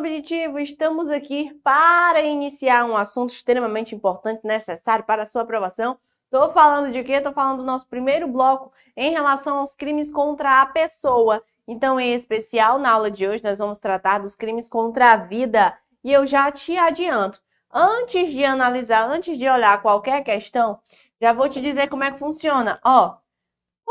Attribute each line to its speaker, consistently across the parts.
Speaker 1: objetivo, estamos aqui para iniciar um assunto extremamente importante, necessário para a sua aprovação. Estou falando de quê? Estou falando do nosso primeiro bloco em relação aos crimes contra a pessoa. Então, em especial, na aula de hoje, nós vamos tratar dos crimes contra a vida. E eu já te adianto, antes de analisar, antes de olhar qualquer questão, já vou te dizer como é que funciona. Ó,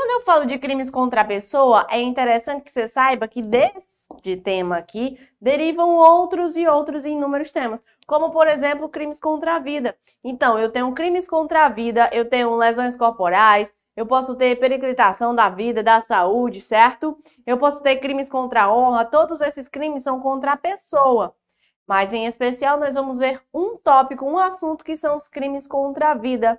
Speaker 1: quando eu falo de crimes contra a pessoa, é interessante que você saiba que deste tema aqui derivam outros e outros inúmeros temas, como por exemplo crimes contra a vida. Então, eu tenho crimes contra a vida, eu tenho lesões corporais, eu posso ter periclitação da vida, da saúde, certo? Eu posso ter crimes contra a honra, todos esses crimes são contra a pessoa. Mas em especial, nós vamos ver um tópico, um assunto que são os crimes contra a vida.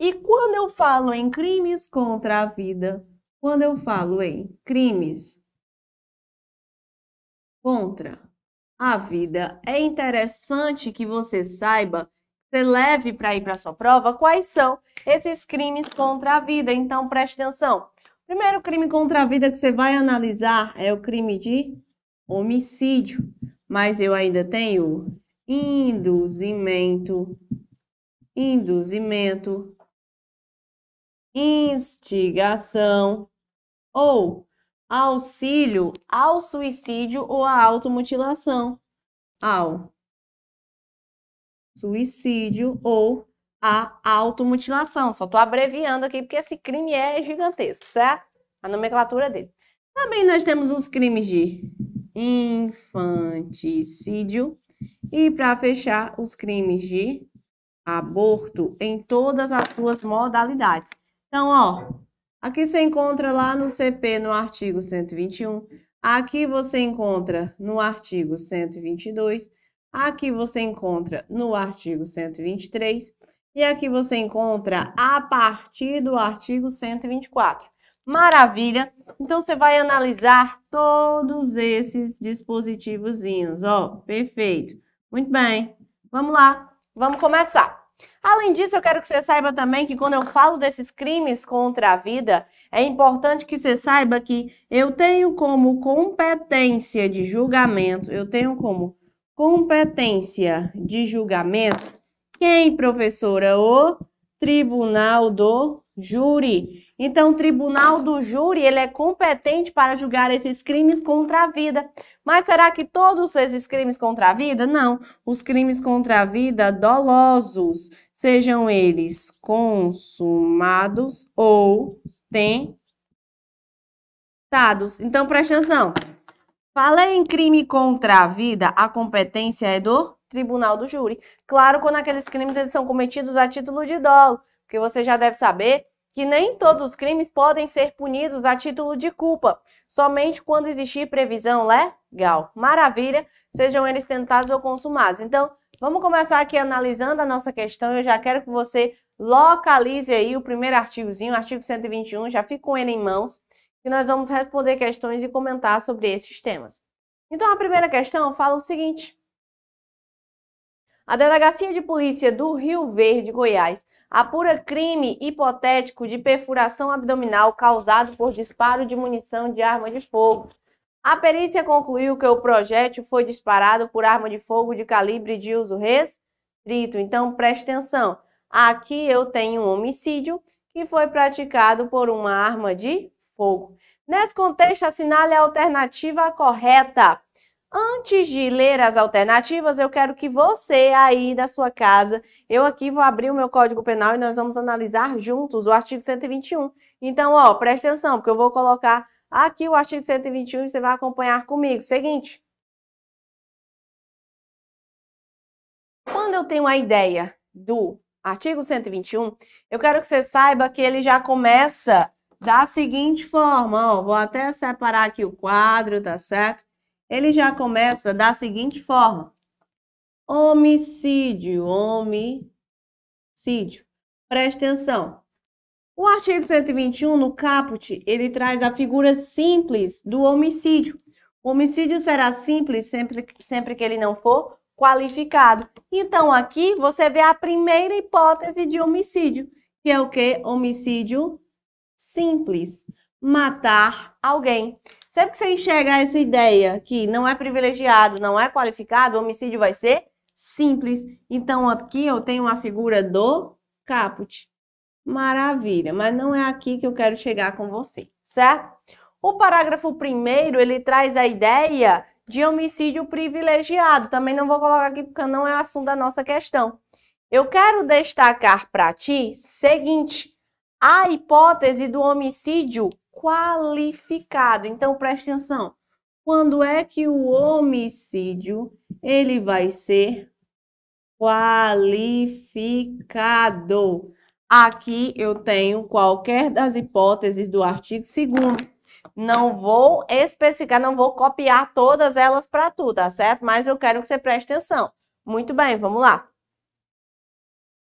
Speaker 1: E quando eu falo em crimes contra a vida,
Speaker 2: quando eu falo em crimes contra a vida, é interessante que você saiba, você leve
Speaker 1: para ir para sua prova quais são esses crimes contra a vida. Então preste atenção. O primeiro crime contra a vida que você vai analisar é o crime de homicídio, mas eu ainda tenho induzimento, induzimento instigação
Speaker 2: ou auxílio ao suicídio ou à automutilação. Ao suicídio
Speaker 1: ou à automutilação. Só estou abreviando aqui porque esse crime é gigantesco, certo? A nomenclatura é dele. Também nós temos os crimes de infanticídio e para fechar os crimes de aborto em todas as suas modalidades. Então, ó, aqui você encontra lá no CP no artigo 121, aqui você encontra no artigo 122, aqui você encontra no artigo 123 e aqui você encontra a partir do artigo 124. Maravilha! Então você vai analisar todos esses dispositivozinhos, ó, perfeito. Muito bem. Vamos lá, vamos começar. Além disso, eu quero que você saiba também que quando eu falo desses crimes contra a vida, é importante que você saiba que eu tenho como competência de julgamento, eu tenho como competência de julgamento quem, professora? O Tribunal do júri. Então, o tribunal do júri, ele é competente para julgar esses crimes contra a vida. Mas será que todos esses crimes contra a vida? Não. Os crimes contra a vida dolosos, sejam eles consumados ou tentados. Então, preste atenção. Falei em crime contra a vida, a competência é do tribunal do júri. Claro, quando aqueles crimes eles são cometidos a título de dolo, porque você já deve saber que nem todos os crimes podem ser punidos a título de culpa, somente quando existir previsão legal. Maravilha, sejam eles tentados ou consumados. Então, vamos começar aqui analisando a nossa questão. Eu já quero que você localize aí o primeiro artigozinho, o artigo 121, já fica com ele em mãos, e nós vamos responder questões e comentar sobre esses temas. Então, a primeira questão fala o seguinte: a Delegacia de Polícia do Rio Verde, Goiás, apura crime hipotético de perfuração abdominal causado por disparo de munição de arma de fogo. A perícia concluiu que o projétil foi disparado por arma de fogo de calibre de uso restrito. Então, preste atenção. Aqui eu tenho um homicídio que foi praticado por uma arma de fogo. Nesse contexto, assinale a alternativa correta. Antes de ler as alternativas, eu quero que você aí da sua casa, eu aqui vou abrir o meu Código Penal e nós vamos analisar juntos o artigo 121. Então, ó, preste
Speaker 2: atenção, porque eu vou colocar aqui o artigo 121 e você vai acompanhar comigo. Seguinte. Quando eu tenho a ideia do artigo 121, eu quero que você saiba que ele já começa da
Speaker 1: seguinte forma, ó, vou até separar aqui o quadro, tá certo? ele já começa da seguinte forma: homicídio, homicídio. Preste atenção. O artigo 121, no caput, ele traz a figura simples do homicídio. O homicídio será simples sempre, sempre que ele não for qualificado. Então, aqui você vê a primeira hipótese de homicídio, que é o que? Homicídio simples. Matar alguém. Sempre que você enxergar essa ideia que não é privilegiado, não é qualificado, o homicídio vai ser simples. Então aqui eu tenho uma figura do caput. Maravilha, mas não é aqui que eu quero chegar com você, certo? O parágrafo primeiro, ele traz a ideia de homicídio privilegiado. Também não vou colocar aqui porque não é o assunto da nossa questão. Eu quero destacar para ti seguinte: a hipótese do homicídio qualificado. Então preste atenção. Quando é que o homicídio ele vai ser qualificado? Aqui eu tenho qualquer das hipóteses do artigo 2 não vou especificar, não vou copiar todas elas para tu, tá certo? Mas eu quero que você preste atenção. Muito bem, vamos lá.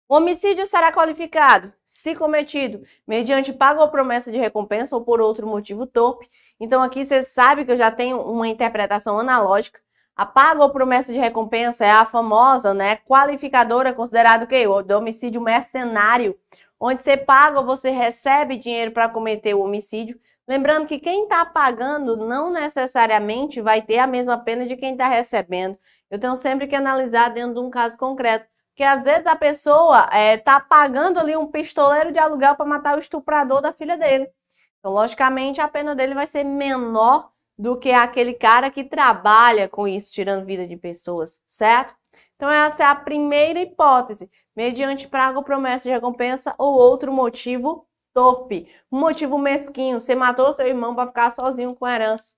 Speaker 1: O homicídio será qualificado se cometido mediante pago ou promessa de recompensa ou por outro motivo torpe. Então aqui você sabe que eu já tenho uma interpretação analógica. A paga ou promessa de recompensa é a famosa, né, qualificadora, considerado o quê? O homicídio mercenário, onde você paga ou você recebe dinheiro para cometer o homicídio. Lembrando que quem está pagando não necessariamente vai ter a mesma pena de quem está recebendo. Eu tenho sempre que analisar dentro de um caso concreto que às vezes a pessoa é, tá pagando ali um pistoleiro de aluguel para matar o estuprador da filha dele. Então, logicamente, a pena dele vai ser menor do que aquele cara que trabalha com isso, tirando vida de pessoas, certo? Então, essa é a primeira hipótese, mediante praga ou promessa de recompensa ou outro motivo torpe, um motivo mesquinho. Você matou seu irmão para ficar sozinho com a herança.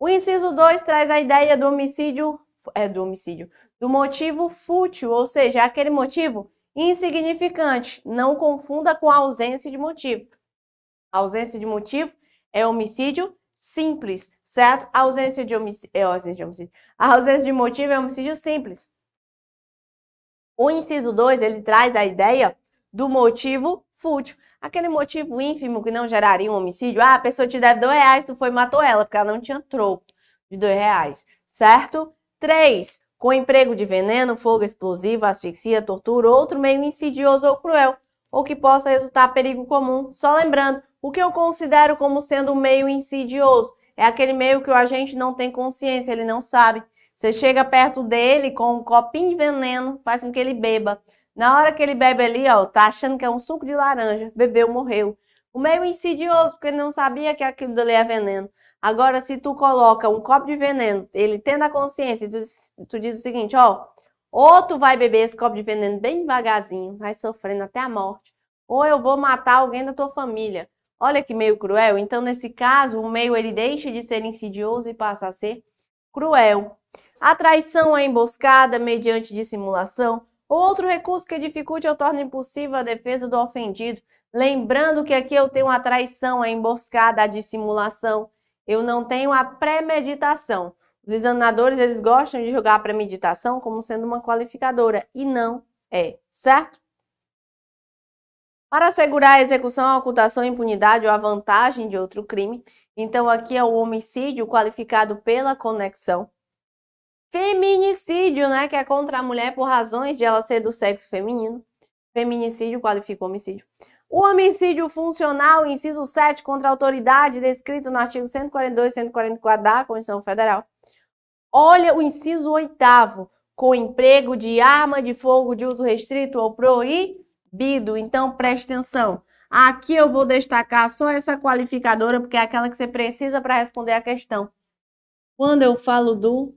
Speaker 1: O inciso 2 traz a ideia do homicídio, é do homicídio, do motivo fútil, ou seja, é aquele motivo insignificante. Não confunda com ausência de motivo. A ausência de motivo é homicídio simples, certo? A ausência de homicídio, é ausência de homicídio. A ausência de motivo é homicídio simples. O inciso 2, ele traz a ideia do motivo fútil. Aquele motivo ínfimo que não geraria um homicídio. Ah, a pessoa te deve dois reais, tu foi e matou ela, porque ela não tinha troco de dois reais, certo? 3 com emprego de veneno, fogo explosivo, asfixia, tortura, outro meio insidioso ou cruel, ou que possa resultar perigo comum. Só lembrando, o que eu considero como sendo um meio insidioso é aquele meio que o agente não tem consciência, ele não sabe. Você chega perto dele com um copinho de veneno, faz com que ele beba. Na hora que ele bebe ali, ó, tá achando que é um suco de laranja, bebeu, morreu. O meio insidioso, porque ele não sabia que aquilo dali é veneno. Agora, se tu coloca um copo de veneno, ele tendo a consciência, tu diz, tu diz o seguinte, ó, ou tu vai beber esse copo de veneno bem devagarzinho, vai sofrendo até a morte, ou eu vou matar alguém da tua família. Olha que meio cruel. Então, nesse caso, o meio ele deixa de ser insidioso e passa a ser cruel. A traição é emboscada mediante dissimulação ou outro recurso que dificulte ou torna impossível a defesa do ofendido. Lembrando que aqui eu tenho a traição, a é emboscada, a dissimulação eu não tenho a premeditação. Os examinadores, eles gostam de jogar a premeditação como sendo uma qualificadora, e não é, certo? Para assegurar a execução, a ocultação, a impunidade ou a vantagem de outro crime, então aqui é o homicídio qualificado pela conexão. Feminicídio, né, que é contra a mulher por razões de ela ser do sexo feminino. Feminicídio qualifica homicídio. O homicídio funcional, inciso 7, contra a autoridade, descrito no artigo 142 e 144 da Constituição Federal. Olha o inciso 8 com emprego de arma de fogo de uso restrito ou proibido. Então, preste atenção. Aqui eu vou destacar só essa qualificadora, porque é aquela que você precisa para responder a questão. Quando eu falo do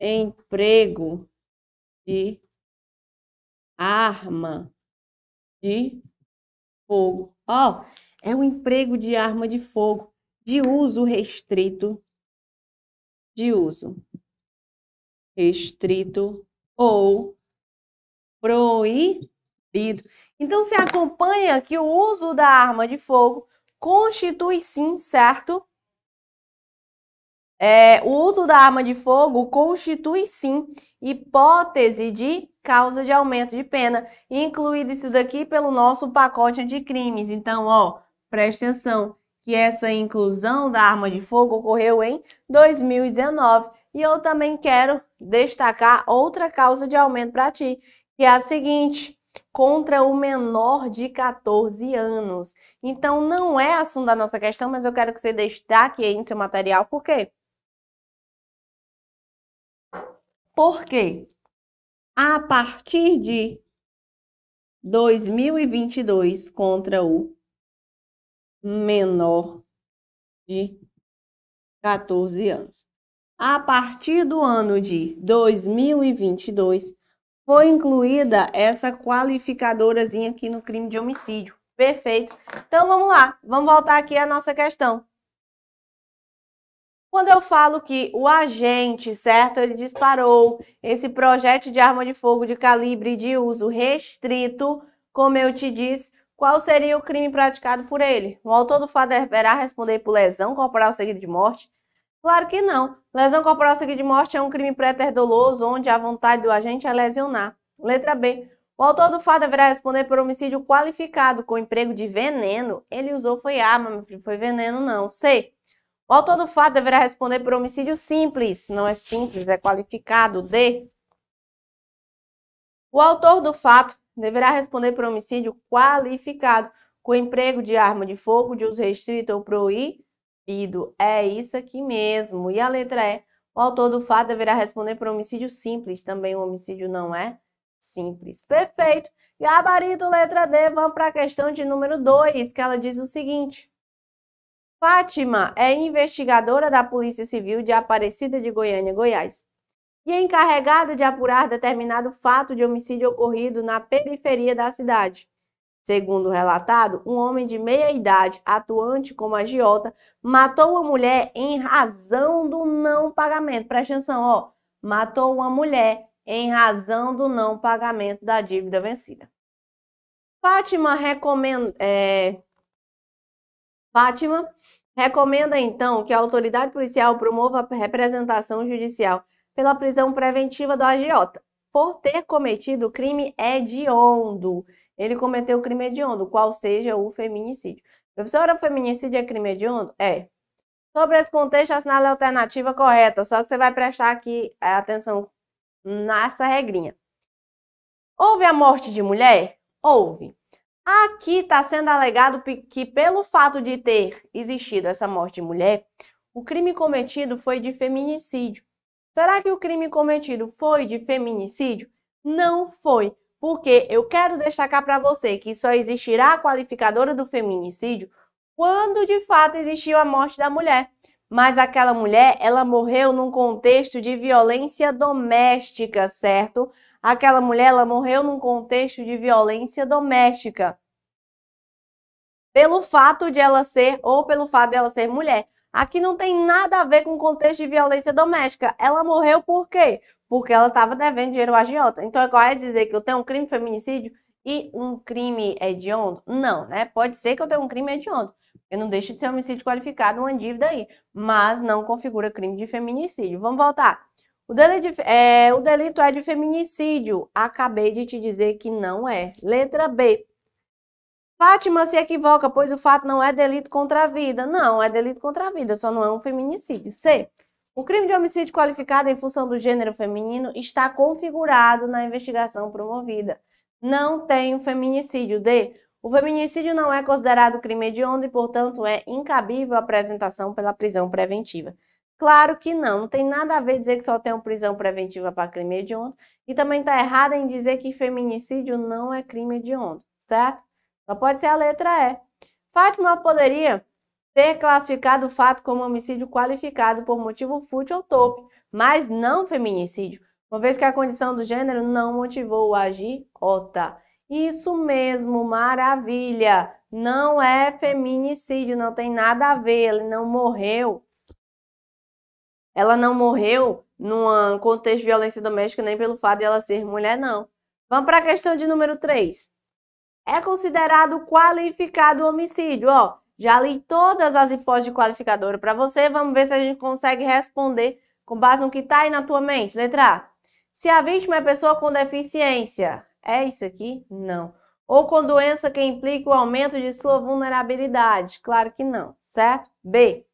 Speaker 2: emprego de arma de fogo. Ó, oh, é um emprego de arma de fogo de uso restrito, de uso restrito ou proibido.
Speaker 1: Então, se acompanha que o uso da arma de fogo constitui sim, certo? É, o uso da arma de fogo constitui sim hipótese de causa de aumento de pena, incluído isso daqui pelo nosso pacote de crimes. Então, ó, preste atenção que essa inclusão da arma de fogo ocorreu em 2019. E eu também quero destacar outra causa de aumento para ti, que é a seguinte: contra o menor de 14 anos. Então, não é assunto da nossa questão, mas
Speaker 2: eu quero que você destaque aí no seu material, por quê? Porque a partir de 2022 contra o menor de 14 anos. A partir do ano
Speaker 1: de 2022 foi incluída essa qualificadorazinha aqui no crime de homicídio. Perfeito. Então vamos lá, vamos voltar aqui à nossa questão. Quando eu falo que o agente, certo, ele disparou esse projétil de arma de fogo de calibre de uso restrito, como eu te disse, qual seria o crime praticado por ele? O autor do fato deverá responder por lesão corporal seguida de morte? Claro que não. Lesão corporal seguida de morte é um crime pré-terdoloso, onde a vontade do agente é lesionar. Letra B. O autor do fato deverá responder por homicídio qualificado com emprego de veneno. Ele usou foi arma, foi veneno não. C. O autor do fato deverá responder por homicídio simples. Não é simples, é qualificado D. O autor do fato deverá responder por homicídio qualificado, com emprego de arma de fogo, de uso restrito ou proibido. É isso aqui mesmo. E a letra E. O autor do fato deverá responder por homicídio simples. Também o homicídio não é simples. Perfeito. Gabarito, letra D. Vamos para a questão de número 2, que ela diz o seguinte. Fátima é investigadora da Polícia Civil de Aparecida de Goiânia, Goiás, e é encarregada de apurar determinado fato de homicídio ocorrido na periferia da cidade. Segundo relatado, um homem de meia idade, atuante como agiota, matou uma mulher em razão do não pagamento. Presta atenção, ó. Matou uma mulher em razão do não pagamento da dívida vencida. Fátima recomenda, é, Fátima recomenda então que a autoridade policial promova a representação judicial pela prisão preventiva do agiota por ter cometido crime hediondo. Ele cometeu crime hediondo, qual seja o feminicídio. Professora, o feminicídio é crime hediondo? É. Sobre esse contexto, assinale a alternativa correta, só que você vai prestar aqui é, atenção nessa regrinha. Houve a morte de mulher? Houve. Aqui está sendo alegado que, pelo fato de ter existido essa morte de mulher, o crime cometido foi de feminicídio. Será que o crime cometido foi de feminicídio? Não foi, porque eu quero destacar para você que só existirá a qualificadora do feminicídio quando de fato existiu a morte da mulher. Mas aquela mulher, ela morreu num contexto de violência doméstica, certo? Aquela mulher ela morreu num contexto de violência doméstica. Pelo fato de ela ser, ou pelo fato de ela ser mulher. Aqui não tem nada a ver com o contexto de violência doméstica. Ela morreu por quê? Porque ela estava devendo dinheiro ao agiota. Então, é qual é dizer que eu tenho um crime de feminicídio e um crime hediondo? É não, né? Pode ser que eu tenha um crime hediondo. É eu não deixo de ser homicídio qualificado, uma dívida aí. Mas não configura crime de feminicídio. Vamos voltar. O delito, é, o delito é de feminicídio. Acabei de te dizer que não é. Letra B. Fátima se equivoca, pois o fato não é delito contra a vida. Não, é delito contra a vida, só não é um feminicídio. C. O crime de homicídio qualificado em função do gênero feminino está configurado na investigação promovida. Não tem o feminicídio. D. O feminicídio não é considerado crime hediondo e, portanto, é incabível a apresentação pela prisão preventiva. Claro que não, não tem nada a ver dizer que só tem uma prisão preventiva para crime hediondo e também está errada em dizer que feminicídio não é crime hediondo, certo? Só pode ser a letra E. Fátima poderia ter classificado o fato como homicídio qualificado por motivo fútil ou tope, mas não feminicídio, uma vez que a condição do gênero não motivou o agir, ota. Tá. Isso mesmo, maravilha! Não é feminicídio, não tem nada a ver, ele não morreu, ela não morreu num contexto de violência doméstica nem pelo fato de ela ser mulher, não. Vamos para a questão de número 3. É considerado qualificado homicídio, ó. Já li todas as hipóteses de qualificadora para você, vamos ver se a gente consegue responder com base no que está aí na tua mente. Letra A. Se a vítima é pessoa com deficiência, é isso aqui? Não. Ou com doença que implica o aumento de sua vulnerabilidade? Claro que não, certo? B.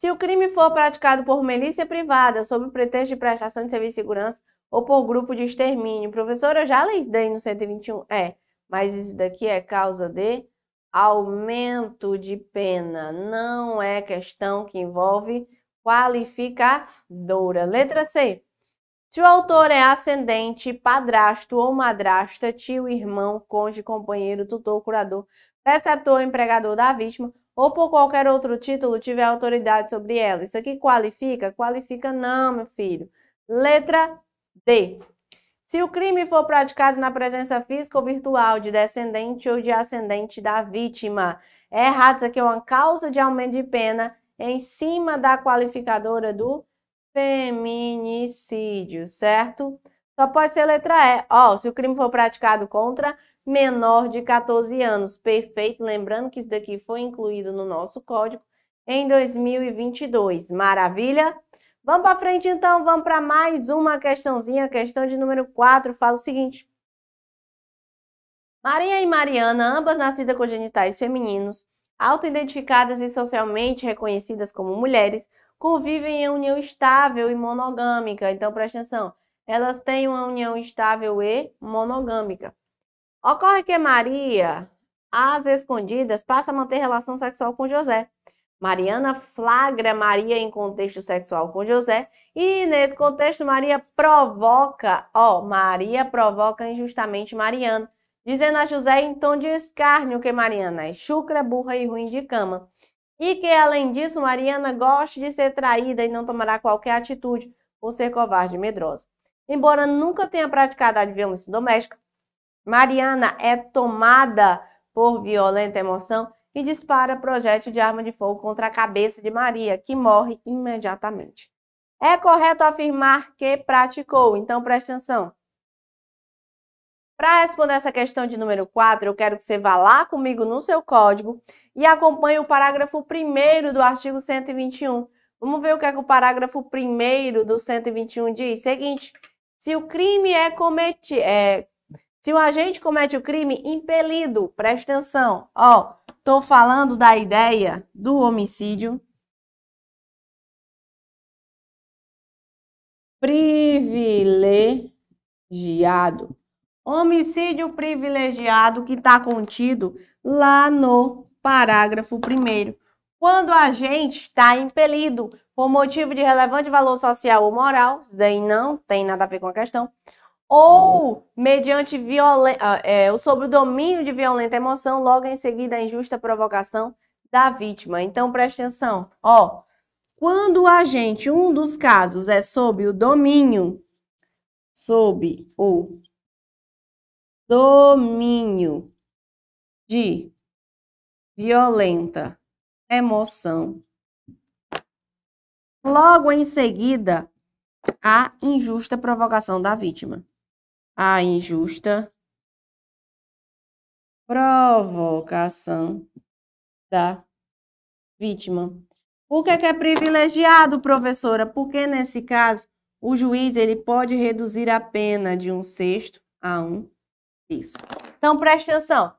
Speaker 1: Se o crime for praticado por milícia privada, sob pretexto de prestação de serviço de segurança ou por grupo de extermínio. Professor, eu já lisdei no 121. É, mas isso daqui é causa de aumento de pena. Não é questão que envolve qualificadora. Letra C. Se o autor é ascendente, padrasto ou madrasta, tio, irmão, cônjuge, companheiro, tutor, curador, preceptor, empregador da vítima, ou por qualquer outro título tiver autoridade sobre ela. Isso aqui qualifica? Qualifica não, meu filho. Letra D. Se o crime for praticado na presença física ou virtual de descendente ou de ascendente da vítima, é errado. Isso aqui é uma causa de aumento de pena em cima da qualificadora do feminicídio, certo? Só pode ser letra E. Ó, oh, se o crime for praticado contra menor de 14 anos. Perfeito, lembrando que isso daqui foi incluído no nosso código em 2022. Maravilha? Vamos para frente então, vamos para mais uma questãozinha, questão de número 4, fala o seguinte. Maria e Mariana, ambas nascidas com genitais femininos, autoidentificadas e socialmente reconhecidas como mulheres, convivem em união estável e monogâmica. Então, presta atenção, elas têm uma união estável e monogâmica. Ocorre que Maria, às escondidas, passa a manter relação sexual com José. Mariana flagra Maria em contexto sexual com José e nesse contexto Maria provoca, ó, Maria provoca injustamente Mariana, dizendo a José em tom de escárnio que Mariana é chucra, burra e ruim de cama. E que além disso Mariana gosta de ser traída e não tomará qualquer atitude por ser covarde e medrosa. Embora nunca tenha praticado a violência doméstica, Mariana é tomada por violenta emoção e dispara projétil de arma de fogo contra a cabeça de Maria, que morre imediatamente. É correto afirmar que praticou, então preste atenção. Para responder essa questão de número 4, eu quero que você vá lá comigo no seu código e acompanhe o parágrafo 1 do artigo 121. Vamos ver o que é que o parágrafo 1 do 121 diz. Seguinte, se o crime é, cometi é se o
Speaker 2: agente comete o crime impelido, presta atenção, ó, tô falando da ideia do homicídio privilegiado. Homicídio
Speaker 1: privilegiado que está contido lá no parágrafo 1. Quando o agente está impelido por motivo de relevante valor social ou moral, isso daí não tem nada a ver com a questão, ou mediante violen... Ah, é, sobre o domínio de violenta emoção, logo em seguida a injusta provocação da vítima. Então preste atenção, ó, quando a gente um dos casos é
Speaker 2: sob o domínio, sob o domínio de violenta emoção. Logo em seguida, a injusta provocação da vítima a injusta provocação da vítima. O que é, que é privilegiado, professora? Porque nesse
Speaker 1: caso, o juiz ele pode reduzir a pena de um sexto a um terço. Então, preste atenção.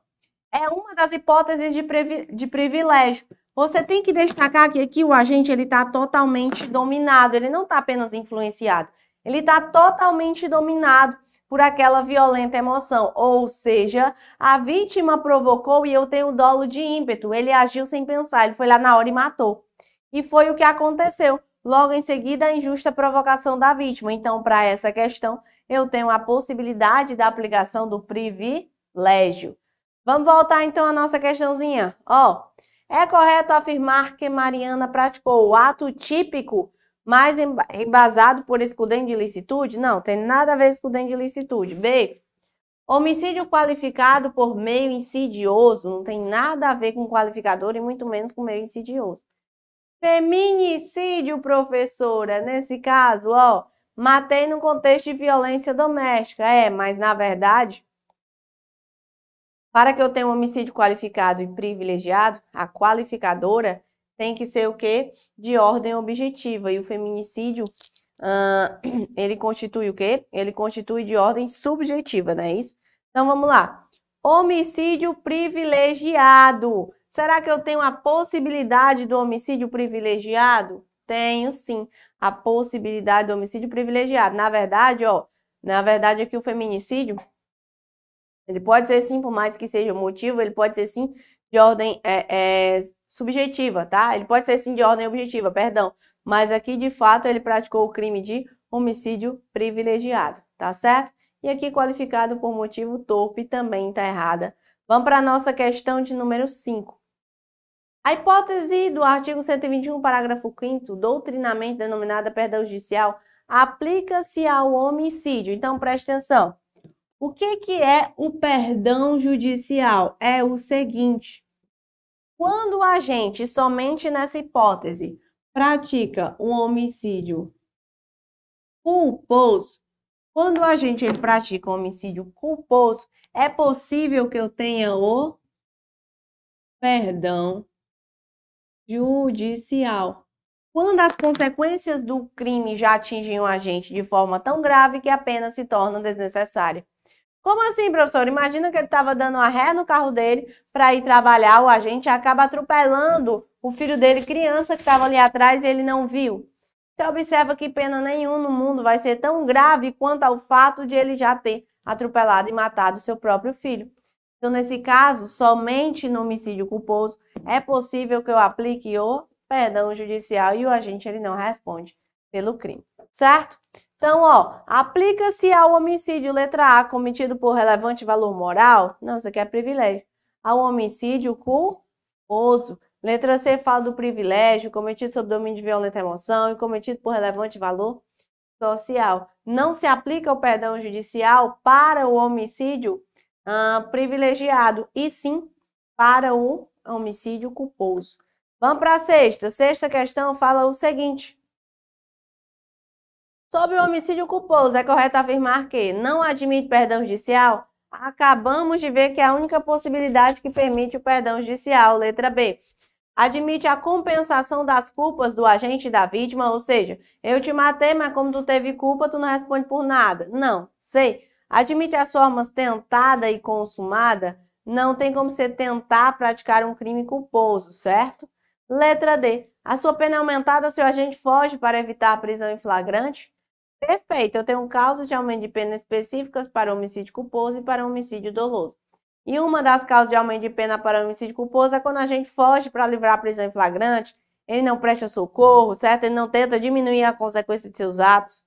Speaker 1: É uma das hipóteses de, privi de privilégio. Você tem que destacar que aqui o agente ele está totalmente dominado. Ele não está apenas influenciado. Ele está totalmente dominado por aquela violenta emoção. Ou seja, a vítima provocou e eu tenho dolo de ímpeto. Ele agiu sem pensar, ele foi lá na hora e matou. E foi o que aconteceu. Logo em seguida, a injusta provocação da vítima. Então, para essa questão, eu tenho a possibilidade da aplicação do privilégio. Vamos voltar então à nossa questãozinha. Ó, é correto afirmar que Mariana praticou o ato típico mais embasado por excludente de licitude? Não, tem nada a ver excludente de licitude. B, homicídio qualificado por meio insidioso, não tem nada a ver com qualificador e muito menos com meio insidioso. Feminicídio, professora, nesse caso, ó, matei no contexto de violência doméstica. É, mas na verdade, para que eu tenha um homicídio qualificado e privilegiado, a qualificadora tem que ser o quê? De ordem objetiva. E o feminicídio, uh, ele constitui o quê? Ele constitui de ordem subjetiva, não é isso? Então vamos lá. Homicídio privilegiado. Será que eu tenho a possibilidade do homicídio privilegiado? Tenho sim, a possibilidade do homicídio privilegiado. Na verdade, ó, na verdade aqui é o feminicídio, ele pode ser sim, por mais que seja o motivo, ele pode ser sim de ordem é, é, subjetiva, tá? Ele pode ser sim de ordem objetiva, perdão. Mas aqui, de fato, ele praticou o crime de homicídio privilegiado, tá certo? E aqui, qualificado por motivo torpe, também está errada. Vamos para a nossa questão de número 5. A hipótese do artigo 121, parágrafo 5 doutrinamento denominada perda judicial, aplica-se ao homicídio. Então, preste atenção. O que, que é o perdão judicial? É o seguinte: quando a agente, somente nessa hipótese, pratica um homicídio culposo, quando a agente pratica um homicídio culposo, é possível que eu tenha o perdão judicial. Quando as consequências do crime já atingem o agente de forma tão grave que a pena se torna desnecessária. Como assim, professor? Imagina que ele estava dando a ré no carro dele para ir trabalhar, o agente acaba atropelando o filho dele, criança, que estava ali atrás e ele não viu. Você observa que pena nenhuma no mundo vai ser tão grave quanto ao fato de ele já ter atropelado e matado seu próprio filho. Então, nesse caso, somente no homicídio culposo é possível que eu aplique o perdão judicial e o agente ele não responde pelo crime, certo? Então, ó, aplica-se ao homicídio, letra A, cometido por relevante valor moral. Não, isso aqui é privilégio. Ao homicídio culposo. Letra C fala do privilégio cometido sob domínio de violenta emoção e cometido por relevante valor social. Não se aplica o perdão judicial para o homicídio ah, privilegiado, e sim para o homicídio culposo. Vamos para a sexta. Sexta questão fala o seguinte: Sobre o homicídio culposo, é correto afirmar que não admite perdão judicial? Acabamos de ver que é a única possibilidade que permite o perdão judicial, letra B. Admite a compensação das culpas do agente e da vítima, ou seja, eu te matei, mas como tu teve culpa, tu não responde por nada. Não. C. Admite as formas tentada e consumada? Não tem como você tentar praticar um crime culposo, certo? Letra D. A sua pena é aumentada se o agente foge para evitar a prisão em flagrante? Perfeito, eu tenho um caso de aumento de pena específicas para homicídio culposo e para homicídio doloso. E uma das causas de aumento de pena para homicídio culposo é quando a gente foge para livrar a prisão em flagrante, ele não presta socorro, certo? Ele não tenta diminuir a consequência de seus atos.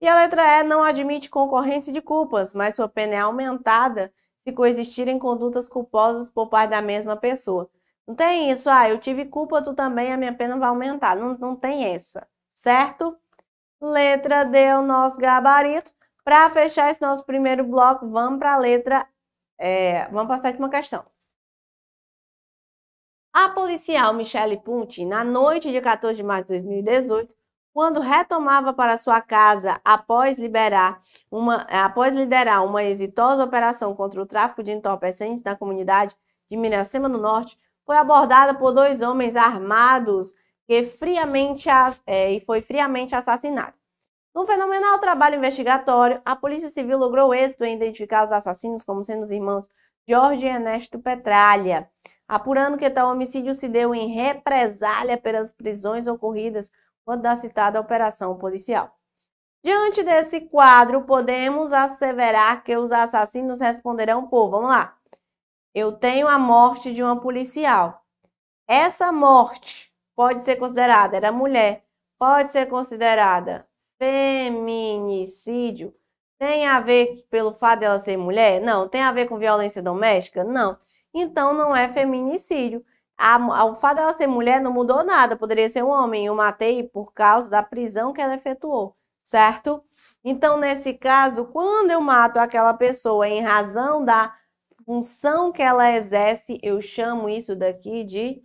Speaker 1: E a letra E não admite concorrência de culpas, mas sua pena é aumentada se coexistirem condutas culposas por parte da mesma pessoa. Não tem isso, ah, eu tive culpa, tu também, a minha pena vai aumentar. Não, não tem essa, certo? Letra D é o nosso gabarito. Para fechar esse nosso primeiro bloco, vamos para a letra. É, vamos para a sétima questão. A policial Michele Punti, na noite de 14 de março de 2018, quando retomava para sua casa após, liberar uma, após liderar uma exitosa operação contra o tráfico de entorpecentes na comunidade de Miracema do Norte, foi abordada por dois homens armados que friamente, é, e foi friamente assassinado. Num fenomenal trabalho investigatório, a Polícia Civil logrou êxito em identificar os assassinos como sendo os irmãos Jorge e Ernesto Petralha, apurando que tal homicídio se deu em represália pelas prisões ocorridas quando da citada operação policial. Diante desse quadro, podemos asseverar que os assassinos responderão por, vamos lá, eu tenho a morte de uma policial. Essa morte pode ser considerada, era mulher, pode ser considerada feminicídio, tem a ver pelo fato dela ser mulher? Não. Tem a ver com violência doméstica? Não. Então não é feminicídio. A, a, o fato dela ser mulher não mudou nada. Poderia ser um homem. Eu matei por causa da prisão que ela efetuou, certo? Então, nesse caso, quando eu mato aquela pessoa em razão da função que ela exerce, eu chamo isso daqui de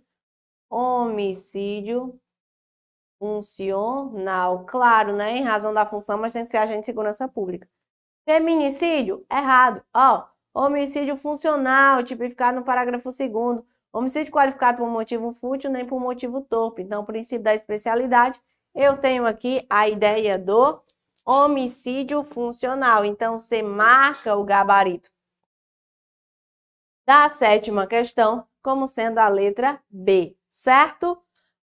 Speaker 1: homicídio funcional. Claro, né? Em razão da função, mas tem que ser agente de segurança pública. Feminicídio, errado. Ó, homicídio funcional, tipificado no parágrafo 2 Homicídio qualificado por motivo fútil nem por motivo torpe. Então, o princípio da especialidade, eu tenho aqui a ideia do homicídio funcional. Então, você marca o gabarito da sétima questão como sendo a letra B certo?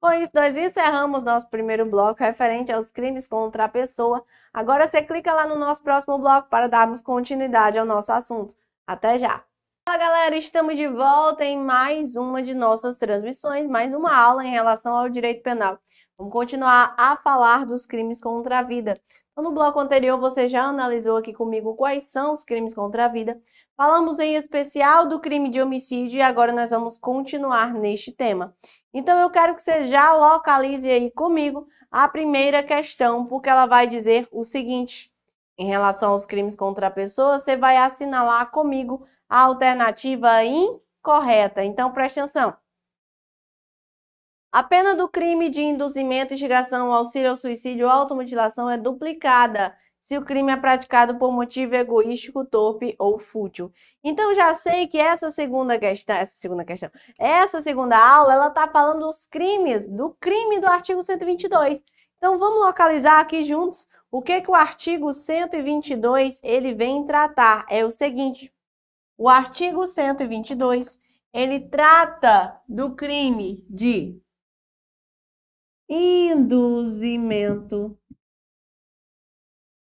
Speaker 1: Com isso, nós encerramos nosso primeiro bloco referente aos crimes contra a pessoa. Agora você clica lá no nosso próximo bloco para darmos continuidade ao nosso assunto. Até já! Fala galera, estamos de volta em mais uma de nossas transmissões, mais uma aula em relação ao direito penal. Vamos continuar a falar dos crimes contra a vida. Então, no bloco anterior, você já analisou aqui comigo quais são os crimes contra a vida. Falamos em especial do crime de homicídio e agora nós vamos continuar neste tema. Então, eu quero que você já localize aí comigo a primeira questão, porque ela vai dizer o seguinte. Em relação aos crimes contra a pessoa, você vai assinalar comigo a alternativa incorreta. Então, preste atenção. A pena do crime de induzimento, instigação, auxílio ao suicídio ou automutilação é duplicada se o crime é praticado por motivo egoístico, torpe ou fútil. Então já sei que essa segunda questão, essa segunda questão, essa segunda aula, ela está falando dos crimes, do crime do artigo 122. Então vamos localizar aqui juntos o que que o artigo 122 ele vem tratar. É o seguinte: o artigo 122 ele trata do crime
Speaker 2: de induzimento,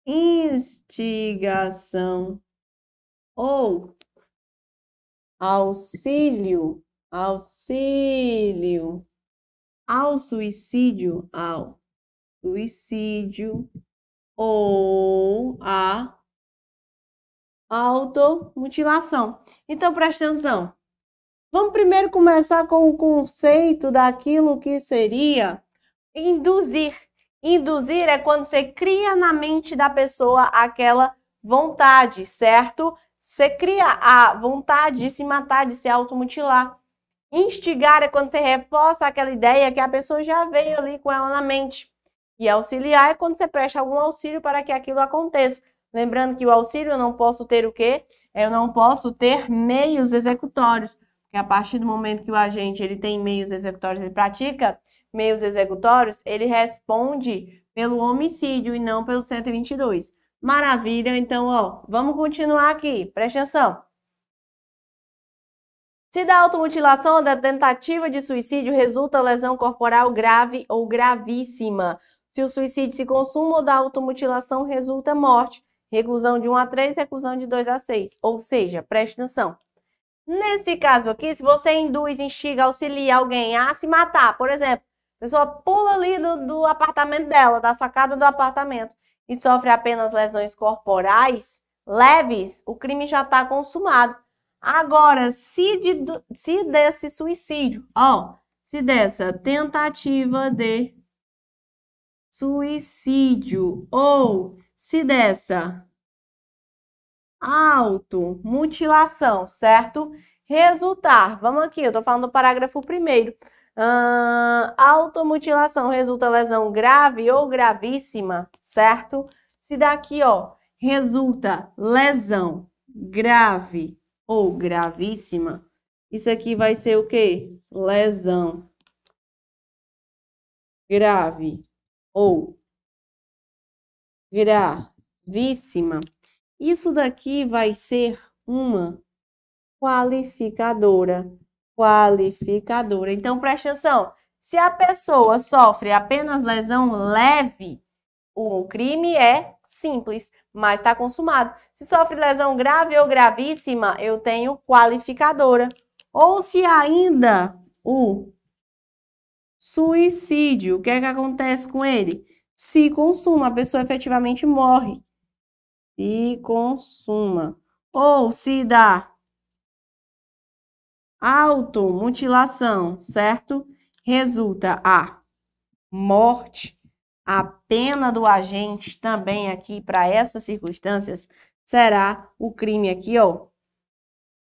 Speaker 2: instigação ou auxílio, auxílio ao suicídio, ao suicídio ou a automutilação.
Speaker 1: Então preste atenção. Vamos primeiro começar com o conceito daquilo que seria induzir. Induzir é quando você cria na mente da pessoa aquela vontade, certo? Você cria a vontade de se matar, de se automutilar. Instigar é quando você reforça aquela ideia que a pessoa já veio ali com ela na mente. E auxiliar é quando você presta algum auxílio para que aquilo aconteça. Lembrando que o auxílio eu não posso ter o quê? Eu não posso ter meios executórios que a partir do momento que o agente ele tem meios executórios, ele pratica meios executórios, ele responde pelo homicídio e não pelo 122. Maravilha, então, ó, vamos continuar aqui, preste atenção. Se da automutilação ou da tentativa de suicídio resulta lesão corporal grave ou gravíssima. Se o suicídio se consuma ou da automutilação resulta morte. Reclusão de 1 a 3, reclusão de 2 a 6. Ou seja, preste atenção. Nesse caso aqui, se você induz, instiga, auxilia alguém a se matar, por exemplo, a pessoa pula ali do, do apartamento dela, da sacada do apartamento, e sofre apenas lesões corporais leves, o crime já está consumado. Agora, se, de, se desse suicídio, ó, se
Speaker 2: dessa tentativa de suicídio ou se dessa automutilação,
Speaker 1: certo? Resultar. Vamos aqui, eu estou falando do parágrafo primeiro. Uh, automutilação resulta lesão grave ou gravíssima, certo? Se daqui, ó, resulta lesão grave
Speaker 2: ou gravíssima, isso aqui vai ser o quê? Lesão grave ou gravíssima isso daqui vai ser uma
Speaker 1: qualificadora. Qualificadora. Então, preste atenção. Se a pessoa sofre apenas lesão leve, o crime é simples, mas está consumado. Se sofre lesão grave ou gravíssima, eu tenho qualificadora. Ou se ainda o suicídio, o que é que acontece com ele? Se consuma, a pessoa efetivamente morre e consuma. Ou se dá automutilação, certo? Resulta a morte. A pena do agente também aqui para essas circunstâncias será o crime aqui, ó.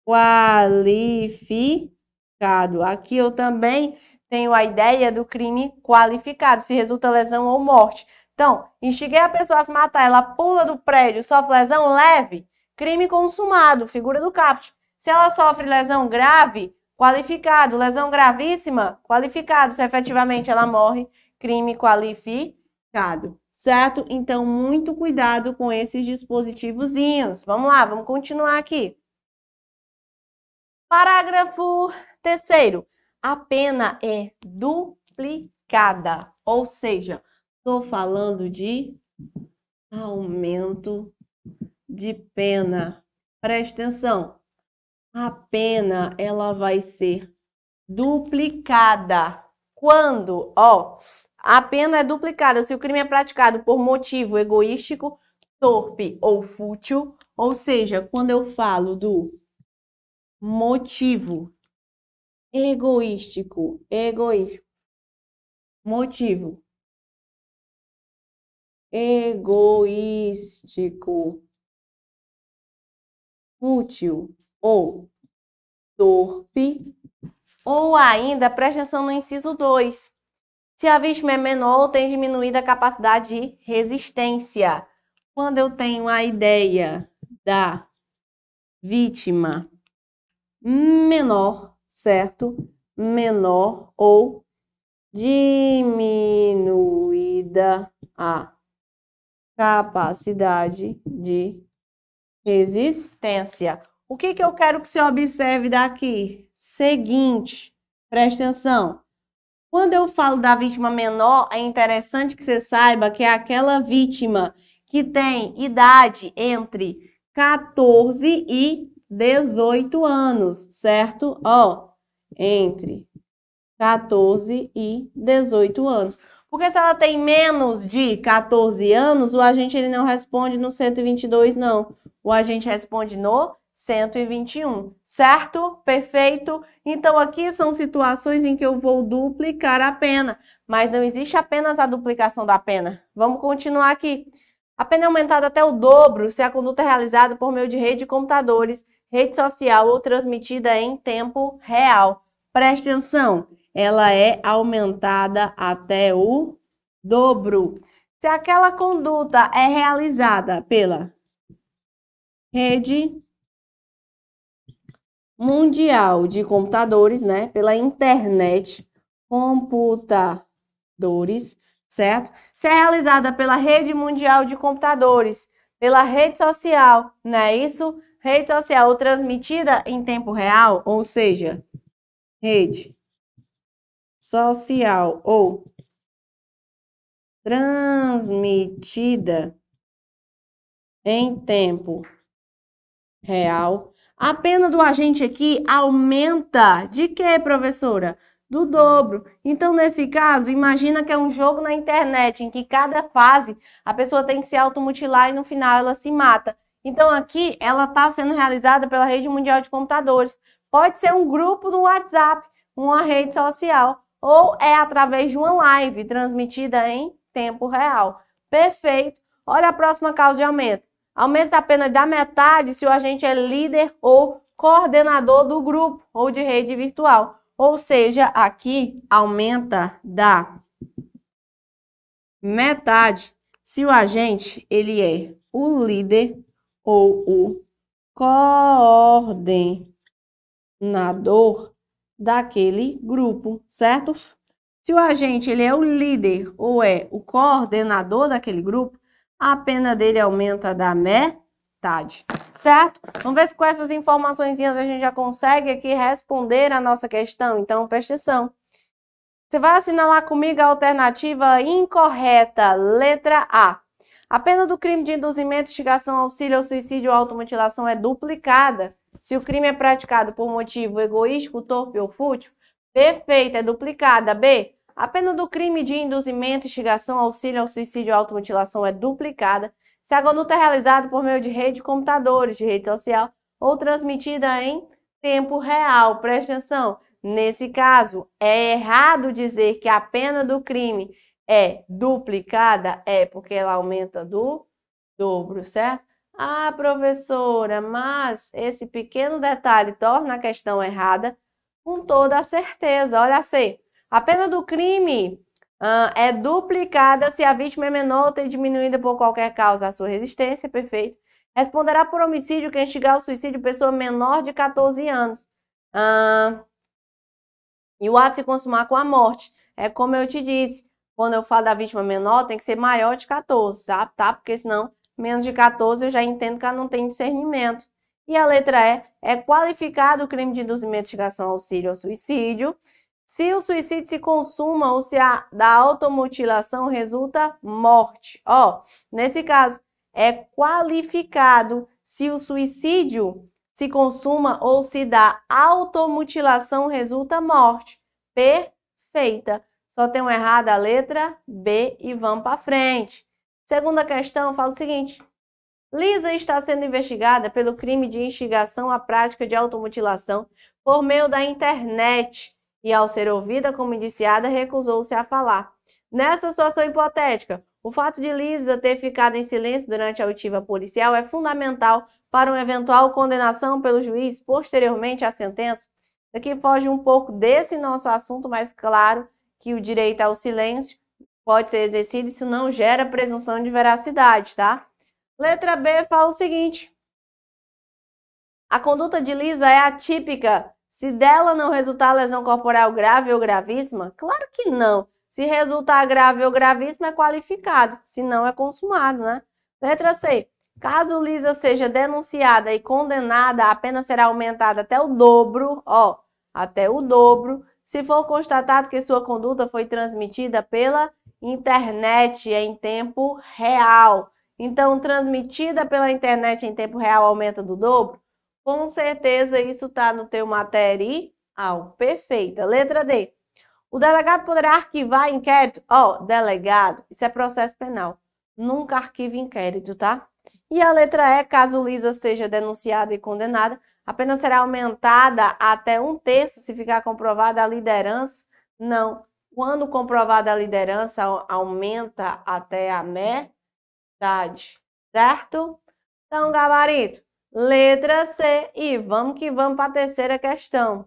Speaker 1: Qualificado. Aqui eu também tenho a ideia do crime qualificado, se resulta lesão ou morte. Então, instiguei a pessoa a se matar, ela pula do prédio, sofre lesão leve, crime consumado, figura do caput. Se ela sofre lesão grave, qualificado. Lesão gravíssima, qualificado. Se efetivamente ela morre, crime qualificado. Certo? Então, muito cuidado com esses dispositivozinhos. Vamos lá, vamos continuar aqui. Parágrafo terceiro. A pena é duplicada, ou seja, Estou falando de aumento de pena. Preste atenção. A pena ela vai ser duplicada quando, ó, a pena é duplicada se o crime é praticado por motivo egoístico, torpe ou fútil, ou seja, quando eu falo do
Speaker 2: motivo egoístico, egoístico, motivo egoístico, útil ou torpe. Ou ainda, preste atenção no inciso
Speaker 1: 2. Se a vítima é menor, tem diminuída a capacidade de resistência. Quando eu tenho a ideia da vítima menor, certo? Menor ou diminuída a capacidade de resistência. O que, que eu quero que você observe daqui? Seguinte, preste atenção. Quando eu falo da vítima menor, é interessante que você saiba que é aquela vítima que tem idade entre 14 e 18 anos, certo? Ó, entre 14 e 18 anos. Porque se ela tem menos de 14 anos, o agente ele não responde no 122, não. O agente responde no 121, certo? Perfeito? Então, aqui são situações em que eu vou duplicar a pena, mas não existe apenas a duplicação da pena. Vamos continuar aqui. A pena é aumentada até o dobro se a conduta é realizada por meio de rede de computadores, rede social ou transmitida em tempo real. Preste atenção ela é aumentada até o dobro. Se aquela conduta é realizada pela rede mundial de computadores, né, pela internet, computadores, certo? Se é realizada pela rede mundial de computadores, pela rede social, não é isso? Rede social transmitida
Speaker 2: em tempo real, ou seja, rede social ou transmitida em tempo real. A
Speaker 1: pena do agente aqui aumenta de quê, professora? Do dobro. Então, nesse caso, imagina que é um jogo na internet em que cada fase a pessoa tem que se automutilar e no final ela se mata. Então, aqui ela está sendo realizada pela Rede Mundial de Computadores. Pode ser um grupo no WhatsApp, uma rede social ou é através de uma live transmitida em tempo real. Perfeito. Olha a próxima causa de aumento. Aumenta apenas da metade se o agente é líder ou coordenador do grupo ou de rede virtual. Ou seja, aqui aumenta da metade se o agente ele é o líder ou o coordenador daquele grupo, certo? Se o agente ele é o líder ou é o coordenador daquele grupo, a pena dele aumenta da metade, certo? Vamos ver se com essas informações a gente já consegue aqui responder a nossa questão. Então, preste atenção. Você vai assinalar comigo a alternativa incorreta, letra A. A pena do crime de induzimento, instigação, auxílio ao suicídio ou automutilação é duplicada se o crime é praticado por motivo egoístico, torpe ou fútil, perfeito, é duplicada. B. A pena do crime de induzimento, instigação, auxílio ao suicídio ou automutilação é duplicada se a conduta é realizada por meio de rede de computadores, de rede social ou transmitida em tempo real. Preste atenção, nesse caso, é errado dizer que a pena do crime é duplicada, é porque ela aumenta do dobro, certo? Ah, professora, mas esse pequeno detalhe torna a questão errada com toda a certeza. Olha assim, a pena do crime é duplicada se a vítima é menor ou tem diminuída por qualquer causa a sua resistência, perfeito. Responderá por homicídio quem instigar o suicídio de pessoa menor de 14 anos. e o ato se consumar com a morte. É como eu te disse, quando eu falo da vítima menor, tem que ser maior de 14, sabe? Tá? Porque senão Menos de 14 eu já entendo que ela não tem discernimento. E a letra E é qualificado o crime de induzimento, investigação auxílio ao suicídio. Se o suicídio se consuma ou se a da automutilação resulta morte. Ó, nesse caso, é qualificado se o suicídio se consuma ou se da automutilação resulta morte. Perfeita. Só tem um errado a letra B e vamos para frente. Segunda questão fala o seguinte: Lisa está sendo investigada pelo crime de instigação à prática de automutilação por meio da internet e, ao ser ouvida como indiciada, recusou-se a falar. Nessa situação hipotética, o fato de Lisa ter ficado em silêncio durante a altiva policial é fundamental para uma eventual condenação pelo juiz posteriormente à sentença. Daqui foge um pouco desse nosso assunto, mas claro que o direito ao silêncio pode ser exercido, isso não gera presunção de veracidade, tá? Letra B fala o seguinte: a conduta de Lisa é atípica se dela não resultar lesão corporal grave ou gravíssima? Claro que não. Se resultar grave ou gravíssima, é qualificado, se não, é consumado, né? Letra C. Caso Lisa seja denunciada e condenada, a pena será aumentada até o dobro, ó, até o dobro, se for constatado que sua conduta foi transmitida pela internet em tempo real. Então, transmitida pela internet em tempo real aumenta do dobro? Com certeza isso está no teu material. Perfeita. Letra D. O delegado poderá arquivar inquérito? Ó, oh, delegado, isso é processo penal. Nunca arquive inquérito, tá? E a letra E, caso Lisa seja denunciada e condenada, apenas será aumentada até um terço se ficar comprovada a liderança? Não. Quando comprovada a liderança, aumenta até a metade, certo? Então, gabarito, letra C e vamos que vamos para a terceira questão.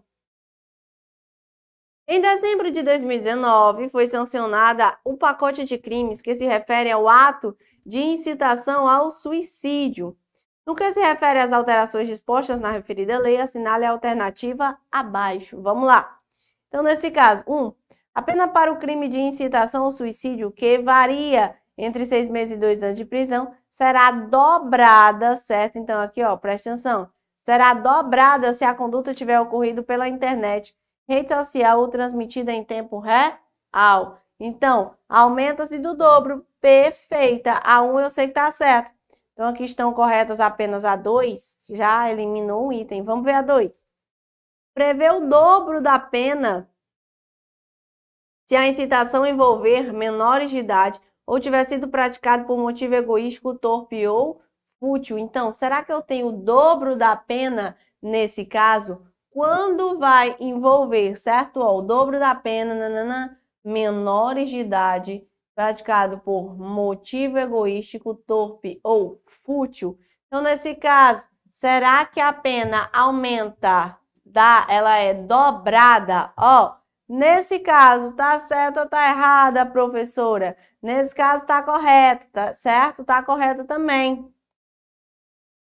Speaker 1: Em dezembro de 2019, foi sancionada o um pacote de crimes que se refere ao ato de incitação ao suicídio. No que se refere às alterações dispostas na referida lei, assinale a alternativa abaixo. Vamos lá. Então, nesse caso, 1. Um, a pena para o crime de incitação ao suicídio, que varia entre seis meses e dois anos de prisão, será dobrada, certo? Então, aqui, ó, presta atenção. Será dobrada se a conduta tiver ocorrido pela internet, rede social ou transmitida em tempo real. Então, aumenta-se do dobro. Perfeita. A 1 um eu sei que tá certo. Então, aqui estão corretas apenas a 2. Já eliminou um item. Vamos ver a 2. Prevê o dobro da pena se a incitação envolver menores de idade ou tiver sido praticado por motivo egoístico, torpe ou fútil. Então, será que eu tenho o dobro da pena nesse caso? Quando vai envolver, certo? Ó, o dobro da pena, nanana, menores de idade, praticado por motivo egoístico, torpe ou fútil. Então, nesse caso, será que a pena aumenta, dá, ela é dobrada? Ó, Nesse caso, tá certo ou tá errada, professora? Nesse caso, tá correto, tá certo? Tá correta também.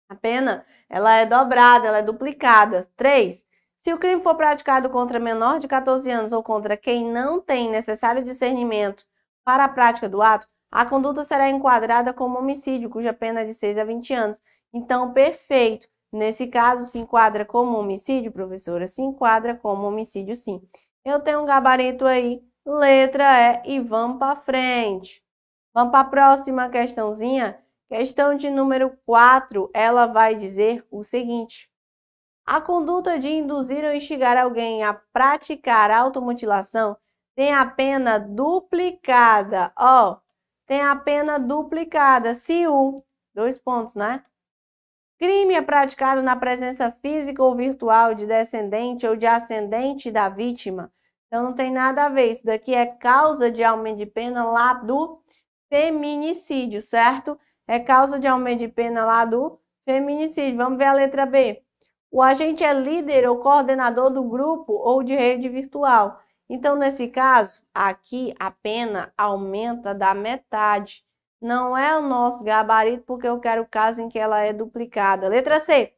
Speaker 1: A pena, ela é dobrada, ela é duplicada. três Se o crime for praticado contra menor de 14 anos ou contra quem não tem necessário discernimento para a prática do ato, a conduta será enquadrada como homicídio, cuja pena é de 6 a 20 anos. Então, perfeito. Nesse caso, se enquadra como homicídio, professora? Se enquadra como homicídio, sim. Eu tenho um gabarito aí, letra E, e vamos para frente. Vamos para a próxima questãozinha. Questão de número 4, ela vai dizer o seguinte. A conduta de induzir ou instigar alguém a praticar automutilação tem a pena duplicada, ó, tem a pena duplicada se o, dois pontos, né? Crime é praticado na presença física ou virtual de descendente ou de ascendente da vítima. Então não tem nada a ver. Isso daqui é causa de aumento de pena lá do feminicídio, certo? É causa de aumento de pena lá do feminicídio. Vamos ver a letra B. O agente é líder ou coordenador do grupo ou de rede virtual. Então, nesse caso, aqui a pena aumenta da metade não é o nosso gabarito, porque eu quero o caso em que ela é duplicada. Letra C.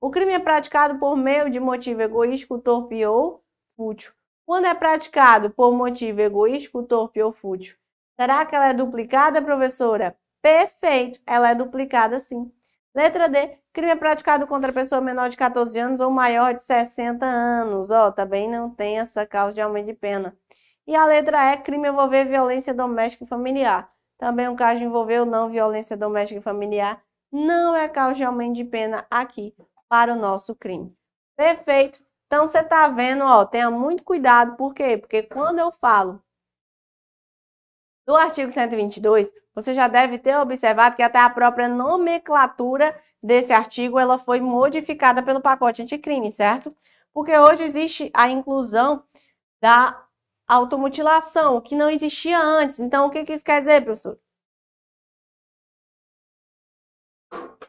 Speaker 1: O crime é praticado por meio de motivo egoístico, torpe ou fútil. Quando é praticado por motivo egoístico, torpe ou fútil? Será que ela é duplicada, professora? Perfeito, ela é duplicada sim. Letra D. Crime é praticado contra pessoa menor de 14 anos ou maior de 60 anos. Ó, oh, também não tem essa causa de aumento de pena. E a letra E. Crime envolver violência doméstica e familiar. Também um caso envolveu não violência doméstica e familiar. Não é causa de aumento de pena aqui para o nosso crime. Perfeito. Então você está vendo, ó, tenha muito cuidado, por quê? Porque quando eu falo do artigo 122, você já deve ter observado que até a própria nomenclatura desse artigo ela foi modificada pelo pacote anticrime, certo? Porque hoje existe a inclusão da automutilação, que não existia antes. Então, o que, que isso quer dizer, professor?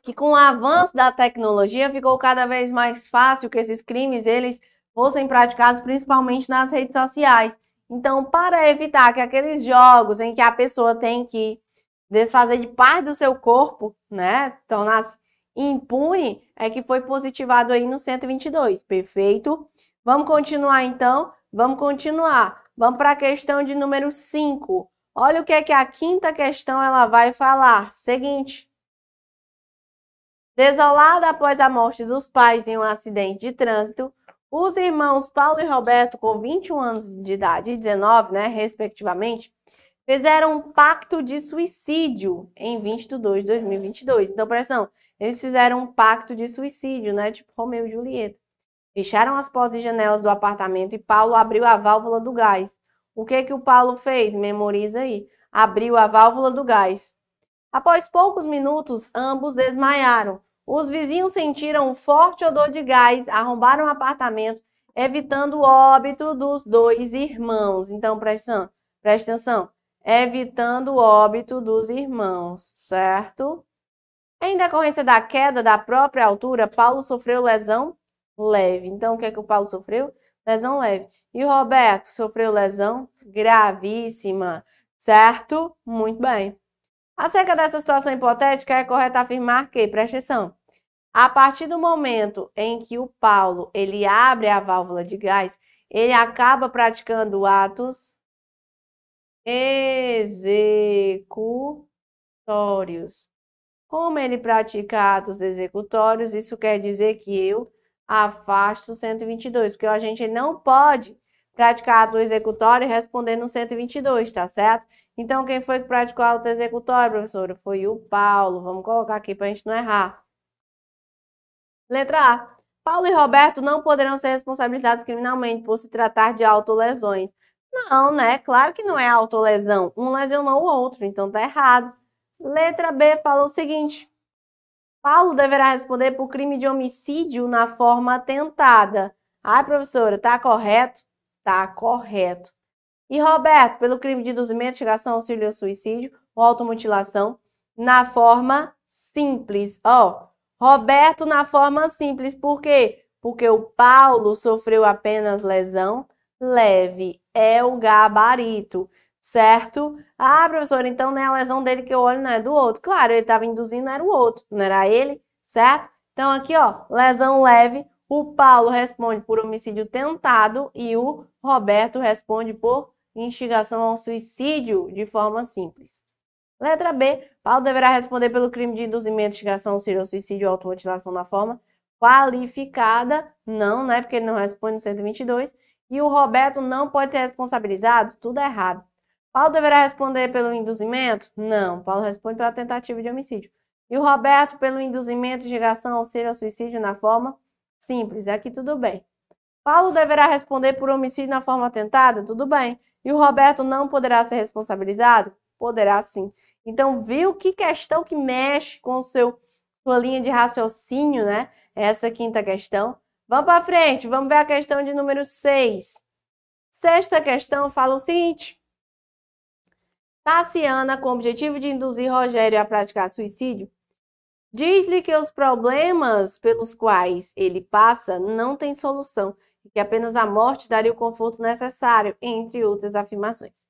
Speaker 1: Que com o avanço da tecnologia ficou cada vez mais fácil que esses crimes eles fossem praticados principalmente nas redes sociais. Então, para evitar que aqueles jogos em que a pessoa tem que desfazer de parte do seu corpo, né, tornasse impune, é que foi positivado aí no 122, perfeito? Vamos continuar então? Vamos continuar. Vamos para a questão de número 5. Olha o que é que a quinta questão ela vai falar. Seguinte. Desolada após a morte dos pais em um acidente de trânsito, os irmãos Paulo e Roberto, com 21 anos de idade e 19, né, respectivamente, fizeram um pacto de suicídio em 22 de 2022. Então, pressão, eles fizeram um pacto de suicídio, né, tipo Romeu e Julieta. Fecharam as portas e janelas do apartamento e Paulo abriu a válvula do gás. O que que o Paulo fez? Memoriza aí. Abriu a válvula do gás. Após poucos minutos, ambos desmaiaram. Os vizinhos sentiram um forte odor de gás, arrombaram o apartamento, evitando o óbito dos dois irmãos. Então, preste atenção, preste atenção. Evitando o óbito dos irmãos, certo? Em decorrência da queda da própria altura, Paulo sofreu lesão leve. Então, o que é que o Paulo sofreu? Lesão leve. E o Roberto sofreu lesão gravíssima, certo? Muito bem. Acerca dessa situação hipotética, é correto afirmar que, preste atenção, a partir do momento em que o Paulo ele abre a válvula de gás, ele acaba praticando atos executórios. Como ele pratica atos executórios, isso quer dizer que eu afaste o 122, porque a gente não pode praticar ato executório e responder no 122, tá certo? Então, quem foi que praticou ato executório, professora? Foi o Paulo. Vamos colocar aqui para a gente não errar. Letra A. Paulo e Roberto não poderão ser responsabilizados criminalmente por se tratar de autolesões. Não, né? Claro que não é autolesão. Um lesionou o outro, então tá errado. Letra B fala o seguinte: Paulo deverá responder por crime de homicídio na forma tentada. Ai, professora, tá correto? Tá correto. E Roberto, pelo crime de induzimento, chegação, auxílio ao suicídio ou automutilação na forma simples. Ó, oh, Roberto na forma simples, por quê? Porque o Paulo sofreu apenas lesão leve, é o gabarito certo? Ah, professor, então não é a lesão dele que eu olho, não é do outro. Claro, ele estava induzindo, era o outro, não era ele, certo? Então aqui, ó, lesão leve, o Paulo responde por homicídio tentado e o Roberto responde por instigação ao suicídio de forma simples. Letra B, Paulo deverá responder pelo crime de induzimento, instigação, ao suicídio ou automutilação na forma qualificada, não, né, porque ele não responde no 122, e o Roberto não pode ser responsabilizado, tudo errado. Paulo deverá responder pelo induzimento? Não, Paulo responde pela tentativa de homicídio. E o Roberto pelo induzimento, instigação, auxílio ao suicídio na forma simples. Aqui tudo bem. Paulo deverá responder por homicídio na forma tentada? Tudo bem. E o Roberto não poderá ser responsabilizado? Poderá sim. Então, viu que questão que mexe com seu, sua linha de raciocínio, né? Essa quinta questão. Vamos para frente, vamos ver a questão de número 6. Sexta questão fala o seguinte: Tassiana, com o objetivo de induzir Rogério a praticar suicídio, diz-lhe que os problemas pelos quais ele passa não têm solução e que apenas a morte daria o conforto necessário, entre outras afirmações.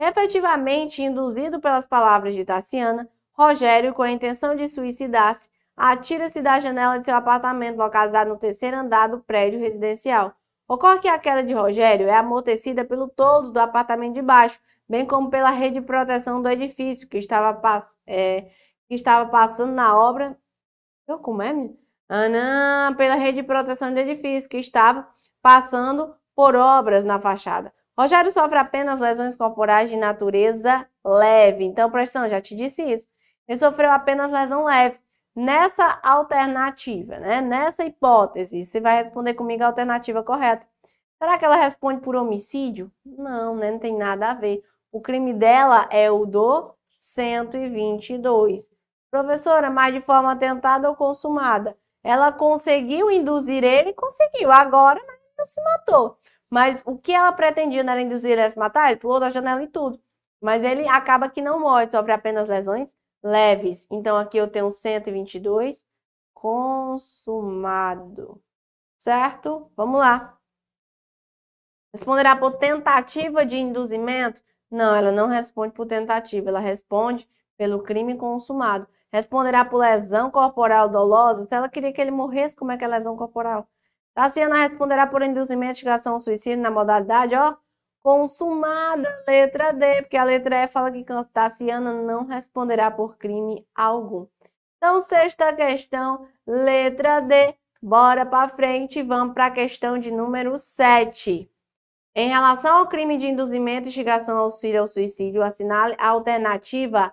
Speaker 1: Efetivamente, induzido pelas palavras de Tassiana, Rogério, com a intenção de suicidar-se, atira-se da janela de seu apartamento localizado no terceiro andar do prédio residencial. Ocorre que a queda de Rogério é amortecida pelo todo do apartamento de baixo, bem como pela rede de proteção do edifício que estava, pass é, que estava passando na obra. Eu, como é? Anã, pela rede de proteção do edifício que estava passando por obras na fachada. Rogério sofre apenas lesões corporais de natureza leve. Então, prestação, já te disse isso. Ele sofreu apenas lesão leve. Nessa alternativa, né? Nessa hipótese, você vai responder comigo a alternativa correta. Será que ela responde por homicídio? Não, né? Não tem nada a ver. O crime dela é o do 122. Professora, mas de forma tentada ou consumada? Ela conseguiu induzir ele? Conseguiu. Agora né, não se matou. Mas o que ela pretendia não era induzir ele a se matar? Ele pulou da janela e tudo. Mas ele acaba que não morre, sofre apenas lesões leves. Então aqui eu tenho 122 consumado. Certo? Vamos lá. Responderá por tentativa de induzimento. Não, ela não responde por tentativa, ela responde pelo crime consumado. Responderá por lesão corporal dolosa. Se ela queria que ele morresse, como é que é lesão corporal? Tassiana responderá por induzimento, instigação ao suicídio na modalidade, ó, consumada, letra D, porque a letra E fala que Tassiana não responderá por crime algum. Então, sexta questão, letra D. Bora para frente, vamos para a questão de número 7. Em relação ao crime de induzimento e instigação ao auxílio ao suicídio, assinale a alternativa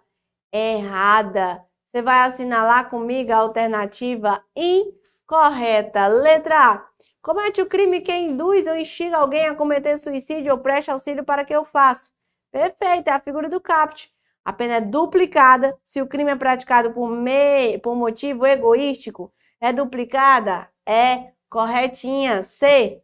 Speaker 1: errada. Você vai assinalar comigo a alternativa incorreta. Letra A. Comete o crime que induz ou instiga alguém a cometer suicídio ou preste auxílio para que eu faça. Perfeito, é a figura do CAPT. A pena é duplicada se o crime é praticado por, me... por motivo egoístico. É duplicada? É corretinha. C.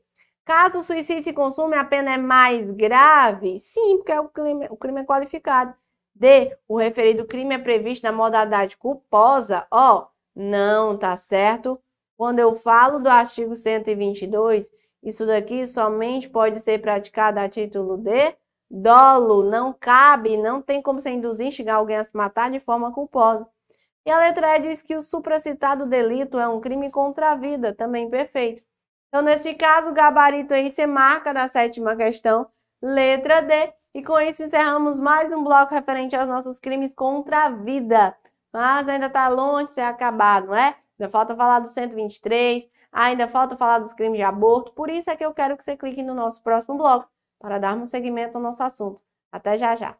Speaker 1: Caso o suicídio se consuma, a pena é mais grave? Sim, porque é o, crime, o crime é qualificado. D. O referido crime é previsto na modalidade culposa? Ó, não, tá certo? Quando eu falo do artigo 122, isso daqui somente pode ser praticado a título de dolo. Não cabe, não tem como você induzir, instigar alguém a se matar de forma culposa. E a letra E diz que o supracitado delito é um crime contra a vida, também perfeito. Então, nesse caso, o gabarito aí você marca na sétima questão, letra D. E com isso encerramos mais um bloco referente aos nossos crimes contra a vida. Mas ainda está longe de ser acabado, não é? Ainda falta falar do 123, ainda falta falar dos crimes de aborto. Por isso é que eu quero que você clique no nosso próximo bloco para darmos seguimento ao nosso assunto. Até já já!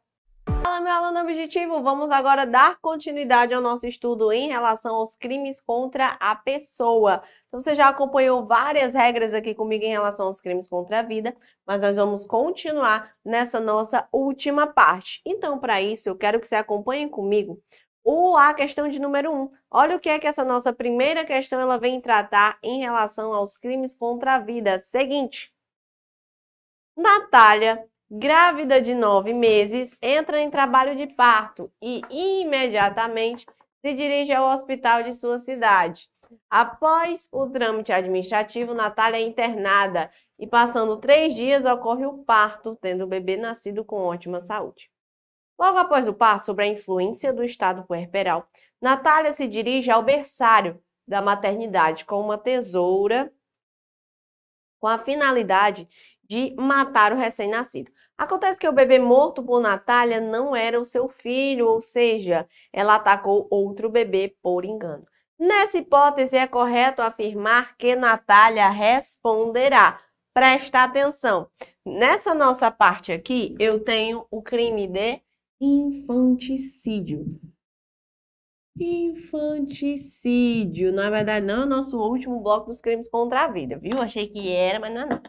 Speaker 1: Fala, meu aluno objetivo! Vamos agora dar continuidade ao nosso estudo em relação aos crimes contra a pessoa. Então, você já acompanhou várias regras aqui comigo em relação aos crimes contra a vida, mas nós vamos continuar nessa nossa última parte. Então, para isso, eu quero que você acompanhe comigo O a questão de número 1. Um. Olha o que é que essa nossa primeira questão ela vem tratar em relação aos crimes contra a vida. Seguinte, Natália grávida de nove meses, entra em trabalho de parto e imediatamente se dirige ao hospital de sua cidade. Após o trâmite administrativo, Natália é internada e, passando três dias, ocorre o parto, tendo o bebê nascido com ótima saúde. Logo após o parto, sobre a influência do estado puerperal, Natália se dirige ao berçário da maternidade com uma tesoura com a finalidade de matar o recém-nascido. Acontece que o bebê morto por Natália não era o seu filho, ou seja, ela atacou outro bebê por engano. Nessa hipótese, é correto afirmar que Natália responderá. Presta atenção. Nessa nossa parte aqui, eu tenho o crime de infanticídio. Infanticídio. Na verdade, não é o nosso último bloco dos crimes contra a vida, viu? Achei que era, mas não é não.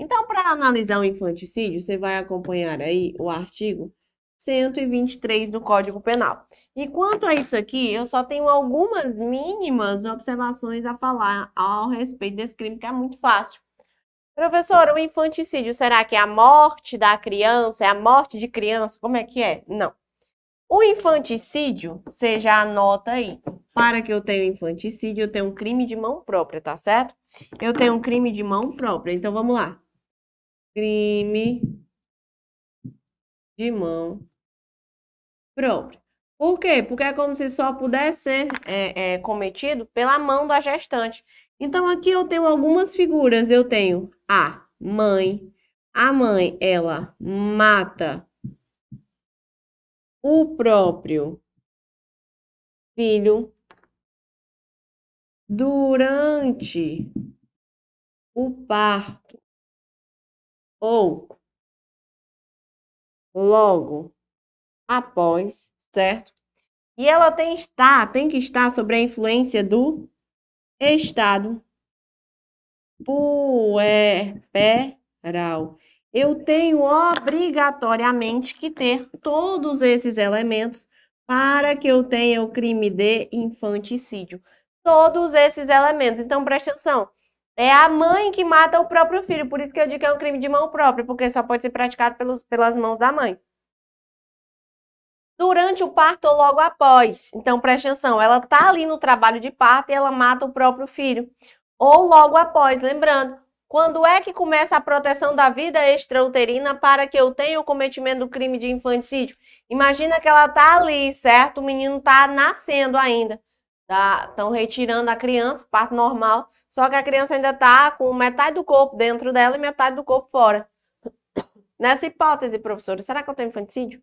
Speaker 1: Então, para analisar o infanticídio, você vai acompanhar aí o artigo 123 do Código Penal. E quanto a isso aqui, eu só tenho algumas mínimas observações a falar ao respeito desse crime, que é muito fácil. Professor, o infanticídio, será que é a morte da criança? É a morte de criança? Como é que é? Não. O infanticídio, você já anota aí. Para que eu tenha infanticídio, eu tenho um crime de mão própria, tá certo? Eu tenho um crime de
Speaker 2: mão própria. Então, vamos lá crime de mão própria. Por quê? Porque é como se só pudesse ser
Speaker 1: é, é, cometido pela mão da gestante. Então, aqui eu tenho algumas figuras.
Speaker 2: Eu tenho a mãe. A mãe, ela mata o próprio filho durante o parto ou logo após, certo? E ela tem estar, tem que
Speaker 1: estar sobre a influência do estado puerperal. Eu tenho obrigatoriamente que ter todos esses elementos para que eu tenha o crime de infanticídio. Todos esses elementos. Então, preste atenção. É a mãe que mata o próprio filho. Por isso que eu digo que é um crime de mão própria, porque só pode ser praticado pelos, pelas mãos da mãe. Durante o parto ou logo após. Então, preste atenção, ela tá ali no trabalho de parto e ela mata o próprio filho. Ou logo após, lembrando, quando é que começa a proteção da vida extrauterina para que eu tenha o cometimento do crime de infanticídio? Imagina que ela tá ali, certo? O menino tá nascendo ainda. Estão tá, retirando a criança, parto normal, só que a criança ainda está com metade
Speaker 2: do corpo dentro dela e metade do corpo fora. Nessa hipótese, professora, será que eu tenho infanticídio?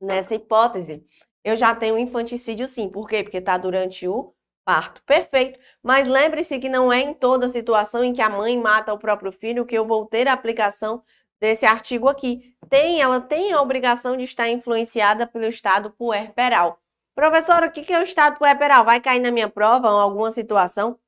Speaker 2: Nessa hipótese, eu já tenho infanticídio sim. Por quê? Porque está durante o parto.
Speaker 1: Perfeito. Mas lembre-se que não é em toda situação em que a mãe mata o próprio filho que eu vou ter a aplicação desse artigo aqui. Tem, ela tem a obrigação de estar influenciada pelo estado puerperal. Professora, o que é o estado puerperal? Vai cair na minha prova alguma situação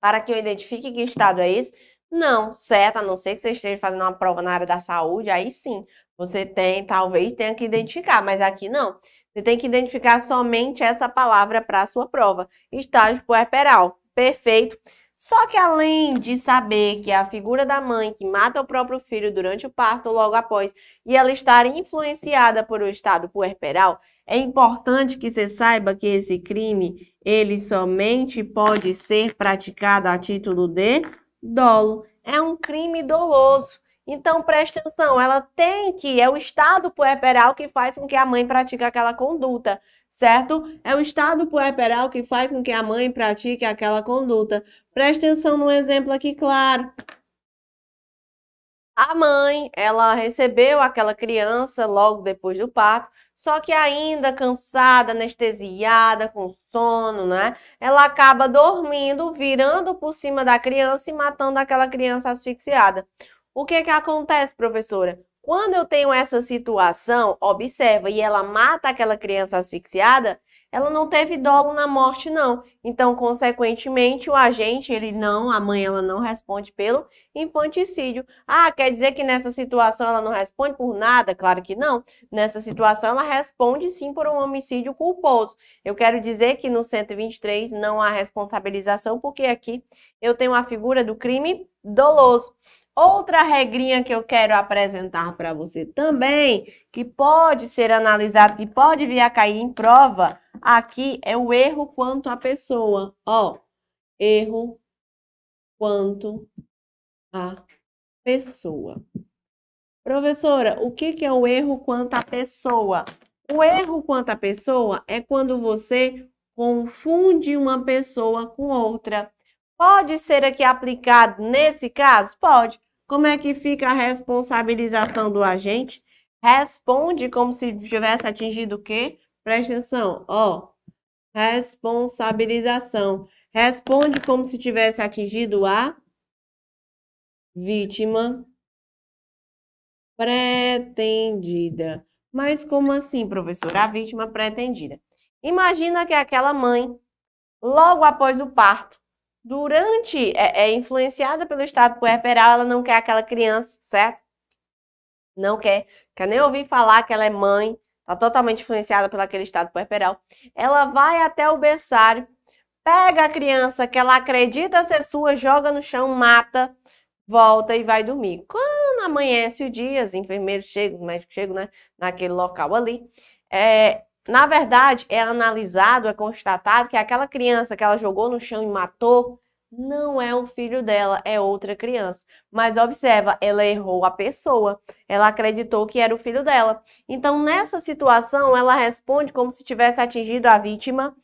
Speaker 1: para que eu identifique que estado é esse? Não, certo, a não ser que você esteja fazendo uma prova na área da saúde, aí sim, você tem, talvez tenha que identificar, mas aqui não. Você tem que identificar somente essa palavra para a sua prova. Estágio puerperal. Perfeito. Só que além de saber que é a figura da mãe que mata o próprio filho durante o parto ou logo após e ela estar influenciada por o estado puerperal, é importante que você saiba que esse crime ele somente pode ser praticado a título de dolo. É um crime doloso. Então, preste atenção, ela tem que, é o estado puerperal que faz com que a mãe pratique aquela conduta, certo? É o estado puerperal que faz com que a mãe pratique aquela conduta. Preste atenção no exemplo aqui, claro. A mãe, ela recebeu aquela criança logo depois do parto, só que ainda cansada, anestesiada, com sono, né? Ela acaba dormindo, virando por cima da criança e matando aquela criança asfixiada. O que é que acontece, professora? Quando eu tenho essa situação, observa, e ela mata aquela criança asfixiada, ela não teve dolo na morte, não. Então, consequentemente, o agente, ele não, a mãe, ela não responde pelo infanticídio. Ah, quer dizer que nessa situação ela não responde por nada? Claro que não. Nessa situação, ela responde sim por um homicídio culposo. Eu quero dizer que no 123 não há responsabilização, porque aqui eu tenho a figura do crime doloso. Outra regrinha que eu quero apresentar para você também, que pode ser analisado, que pode vir a cair em prova, aqui é o erro quanto à pessoa.
Speaker 2: Ó, erro quanto à pessoa. Professora, o que, que é o erro quanto à pessoa?
Speaker 1: O erro quanto à pessoa é quando você confunde uma pessoa com outra. Pode ser aqui aplicado nesse caso? Pode. Como é que fica a responsabilização do agente? Responde como se tivesse atingido o quê? Presta atenção, ó. Responsabilização. Responde como se tivesse atingido a vítima pretendida. Mas como assim, professora? A vítima pretendida. Imagina que aquela mãe, logo após o parto, durante, é, é influenciada pelo estado puerperal, ela não quer aquela criança, certo? Não quer, quer nem ouvir falar que ela é mãe, tá totalmente influenciada pelo aquele estado puerperal. Ela vai até o berçário, pega a criança que ela acredita ser sua, joga no chão, mata, volta e vai dormir. Quando amanhece o dia, os enfermeiros chegam, os médicos chegam, né, naquele local ali, é, na verdade, é analisado, é constatado que aquela criança que ela jogou no chão e matou não é o filho dela, é outra criança. Mas observa, ela errou a pessoa. Ela acreditou que era o filho dela. Então, nessa situação, ela responde como se tivesse atingido a vítima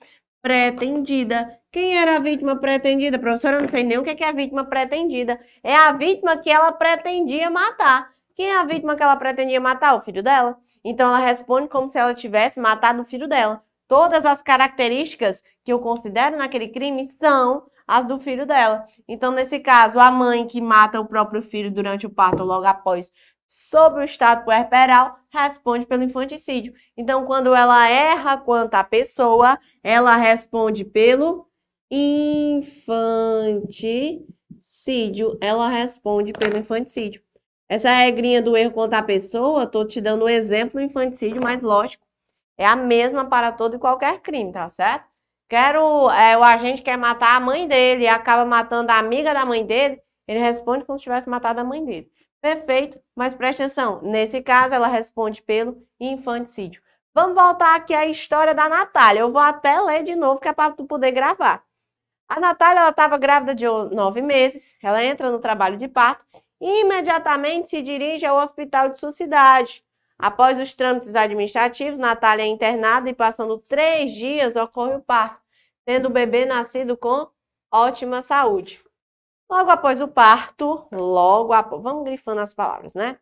Speaker 1: pretendida. Quem era a vítima pretendida? Professora, eu não sei nem o que é a vítima pretendida. É a vítima que ela pretendia matar. Quem é a vítima que ela pretendia matar? O filho dela. Então ela responde como se ela tivesse matado o filho dela. Todas as características que eu considero naquele crime são as do filho dela. Então, nesse caso, a mãe que mata o próprio filho durante o parto logo após sob o estado puerperal responde pelo infanticídio. Então, quando ela erra quanto à pessoa, ela responde pelo infanticídio. Ela responde pelo infanticídio. Essa regrinha do erro contra a pessoa, estou te dando um exemplo do infanticídio, mas lógico, é a mesma para todo e qualquer crime, tá certo? Quero, é, o agente quer matar a mãe dele e acaba matando a amiga da mãe dele, ele responde como se tivesse matado a mãe dele. Perfeito, mas preste atenção, nesse caso ela responde pelo infanticídio. Vamos voltar aqui à história da Natália. Eu vou até ler de novo, que é para tu poder gravar. A Natália estava grávida de nove meses, ela entra no trabalho de parto imediatamente se dirige ao hospital de sua cidade. Após os trâmites administrativos, Natália é internada e, passando três dias, ocorre o parto, tendo o bebê nascido com ótima saúde. Logo após o parto, logo após, vamos grifando as palavras, né?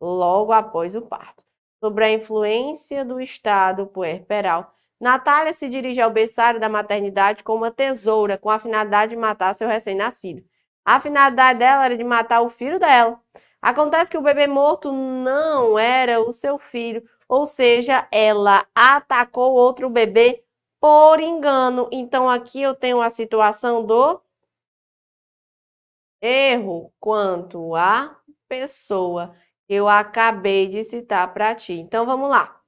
Speaker 1: Logo após o parto. Sobre a influência do estado puerperal, Natália se dirige ao berçário da maternidade com uma tesoura, com a finalidade de matar seu recém-nascido. A finalidade dela era de matar o filho dela. Acontece que o bebê morto não era o seu filho, ou seja, ela atacou outro bebê por engano. Então aqui eu tenho a situação do erro quanto à pessoa que eu acabei de citar para ti. Então vamos lá.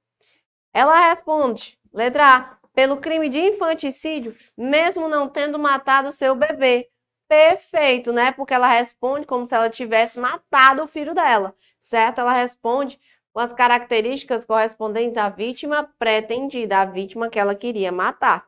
Speaker 1: Ela responde, letra A, pelo crime de infanticídio, mesmo não tendo matado seu bebê perfeito, né? Porque ela responde como se ela tivesse matado o filho dela, certo? Ela responde com as características correspondentes à vítima pretendida, à vítima que ela queria matar.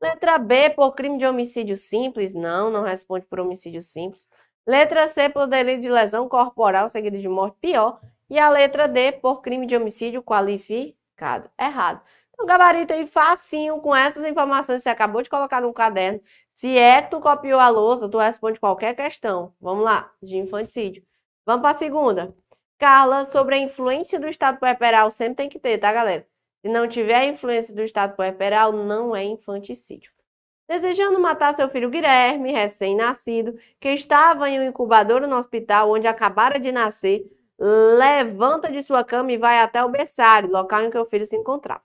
Speaker 1: Letra B, por crime de homicídio simples. Não, não responde por homicídio simples. Letra C, por delito de lesão corporal seguido de morte, pior. E a letra D, por crime de homicídio qualificado. Errado um gabarito aí facinho com essas informações que você acabou de colocar no caderno. Se é que tu copiou a lousa, tu responde qualquer questão. Vamos lá, de infanticídio. Vamos para a segunda. Carla, sobre a influência do Estado puerperal, sempre tem que ter, tá, galera? Se não tiver a influência do Estado puerperal, não é infanticídio. Desejando matar seu filho Guilherme, recém-nascido, que estava em um incubador no hospital onde acabara de nascer, levanta de sua cama e vai até o berçário, local em que o filho se encontrava.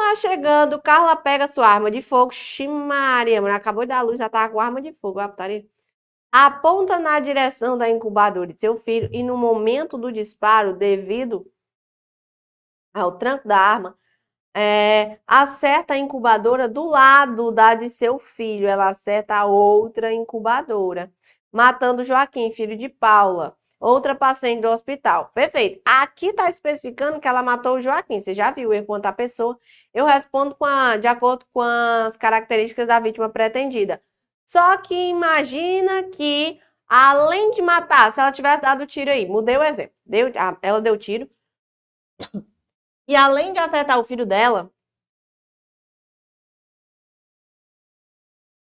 Speaker 1: Lá chegando, Carla pega sua arma de fogo. Ximaria, mulher, acabou de dar luz, já tá com arma de fogo, a putaria. Aponta na direção da incubadora de seu filho e no momento do disparo, devido ao tranco da arma, é, acerta a incubadora do lado da de seu filho. Ela acerta a outra incubadora, matando Joaquim, filho de Paula outra paciente do hospital. Perfeito. Aqui está especificando que ela matou o Joaquim. Você já viu enquanto a pessoa. Eu respondo a, de acordo com as características da vítima pretendida. Só que imagina que, além de matar, se
Speaker 2: ela tivesse dado tiro aí, mudei o exemplo. Deu, ela deu tiro. E além de acertar o filho dela,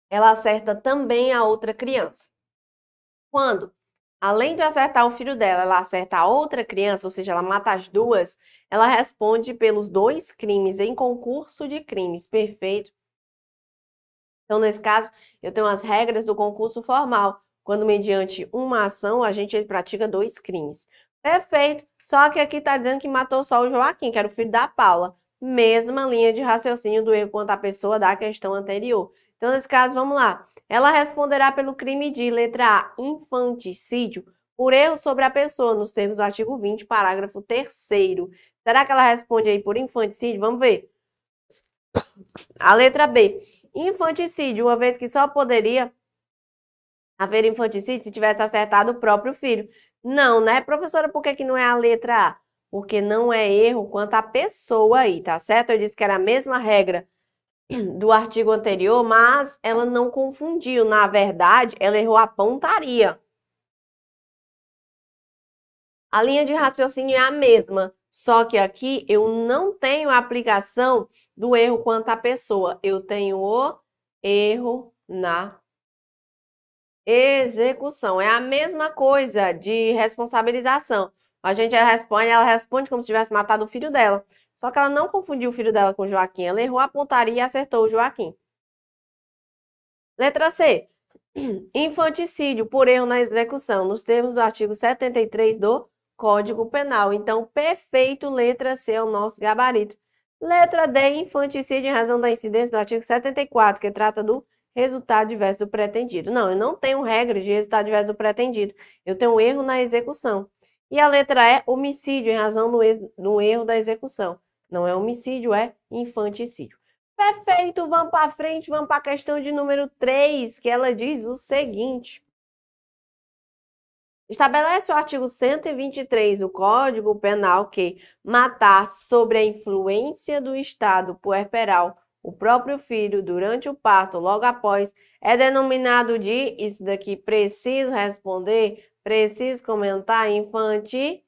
Speaker 2: ela acerta também a outra criança. Quando
Speaker 1: além de acertar o filho dela, ela acerta a outra criança, ou seja, ela mata as duas, ela responde pelos dois crimes em concurso de crimes, perfeito? Então, nesse caso, eu tenho as regras do concurso formal, quando mediante uma ação a gente pratica dois crimes. Perfeito, só que aqui está dizendo que matou só o Joaquim, que era o filho da Paula. Mesma linha de raciocínio do erro quanto à pessoa da questão anterior. Então, nesse caso, vamos lá. Ela responderá pelo crime de letra A, infanticídio, por erro sobre a pessoa, nos termos do artigo 20, parágrafo 3 Será que ela responde aí por infanticídio? Vamos ver. A letra B, infanticídio, uma vez que só poderia haver infanticídio se tivesse acertado o próprio filho. Não, né, professora? Por que, que não é a letra A? Porque não é erro quanto à pessoa aí, tá certo? Eu disse que era a mesma regra do artigo anterior, mas ela não confundiu. Na verdade, ela errou a pontaria. A linha de raciocínio é a mesma, só que aqui eu não tenho a aplicação do erro quanto à pessoa. Eu tenho o erro na execução. É a mesma coisa de responsabilização. A gente responde, ela responde como se tivesse matado o filho dela. Só que ela não confundiu o filho dela com Joaquim. Ela errou a pontaria e acertou o Joaquim. Letra C. Infanticídio por erro na execução, nos termos do artigo 73 do Código Penal. Então, perfeito, letra C é o nosso gabarito. Letra D, infanticídio em razão da incidência do artigo 74, que trata do resultado diverso do pretendido. Não, eu não tenho regra de resultado diverso do pretendido. Eu tenho um erro na execução. E a letra E, homicídio em razão do, do erro da execução. Não é homicídio, é infanticídio. Perfeito, vamos para frente, vamos para a questão de número 3, que ela diz o seguinte. Estabelece o artigo 123 do Código Penal que matar sobre a influência do estado puerperal o próprio filho durante o parto, logo após, é denominado de, isso daqui preciso responder, preciso comentar, infanticídio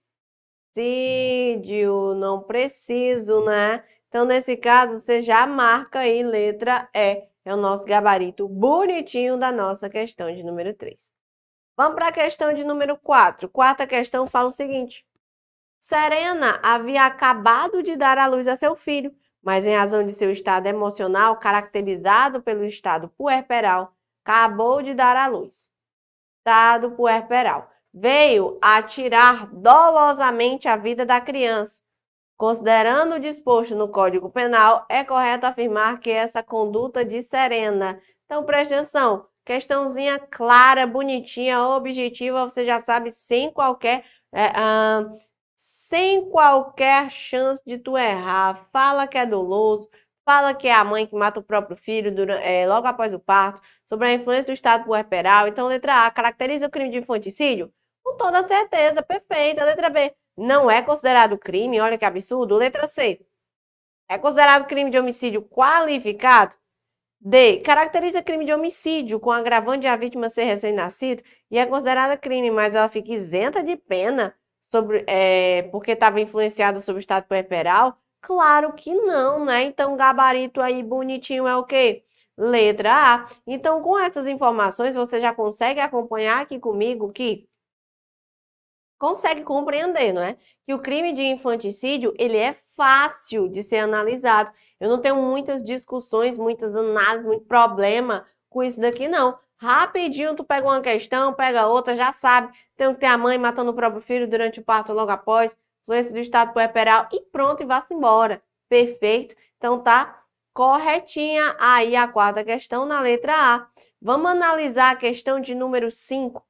Speaker 1: presídio, não preciso, né? Então, nesse caso, você já marca aí letra E. É o nosso gabarito bonitinho da nossa questão de número 3. Vamos para a questão de número 4. Quarta questão fala o seguinte. Serena havia acabado de dar à luz a seu filho, mas em razão de seu estado emocional, caracterizado pelo estado puerperal, acabou de dar à luz. Estado puerperal veio a tirar dolosamente a vida da criança. Considerando o disposto no Código Penal, é correto afirmar que essa conduta de serena. Então preste atenção, questãozinha clara, bonitinha, objetiva, você já sabe sem qualquer é, hum, sem qualquer chance de tu errar. Fala que é doloso, fala que é a mãe que mata o próprio filho durante, é, logo após o parto, sobre a influência do estado puerperal. Então, letra A, caracteriza o crime de infanticídio? Com toda certeza, perfeita. Letra B, não é considerado crime, olha que absurdo. Letra C, é considerado crime de homicídio qualificado? D. Caracteriza crime de homicídio com agravante de a vítima ser recém-nascido e é considerada crime, mas ela fica isenta de pena sobre, é, porque estava influenciada sobre o estado puerperal? Claro que não, né? Então, gabarito aí bonitinho é o quê? Letra A. Então, com essas informações, você já consegue acompanhar aqui comigo que consegue compreender, não é? Que o crime de infanticídio, ele é fácil de ser analisado. Eu não tenho muitas discussões, muitas análises, muito problema com isso daqui, não. Rapidinho tu pega uma questão, pega outra, já sabe. Tem que ter a mãe matando o próprio filho durante o parto logo após, doença do estado puerperal e pronto, e vá-se embora. Perfeito. Então tá corretinha aí a quarta questão na letra A. Vamos analisar a questão de número 5.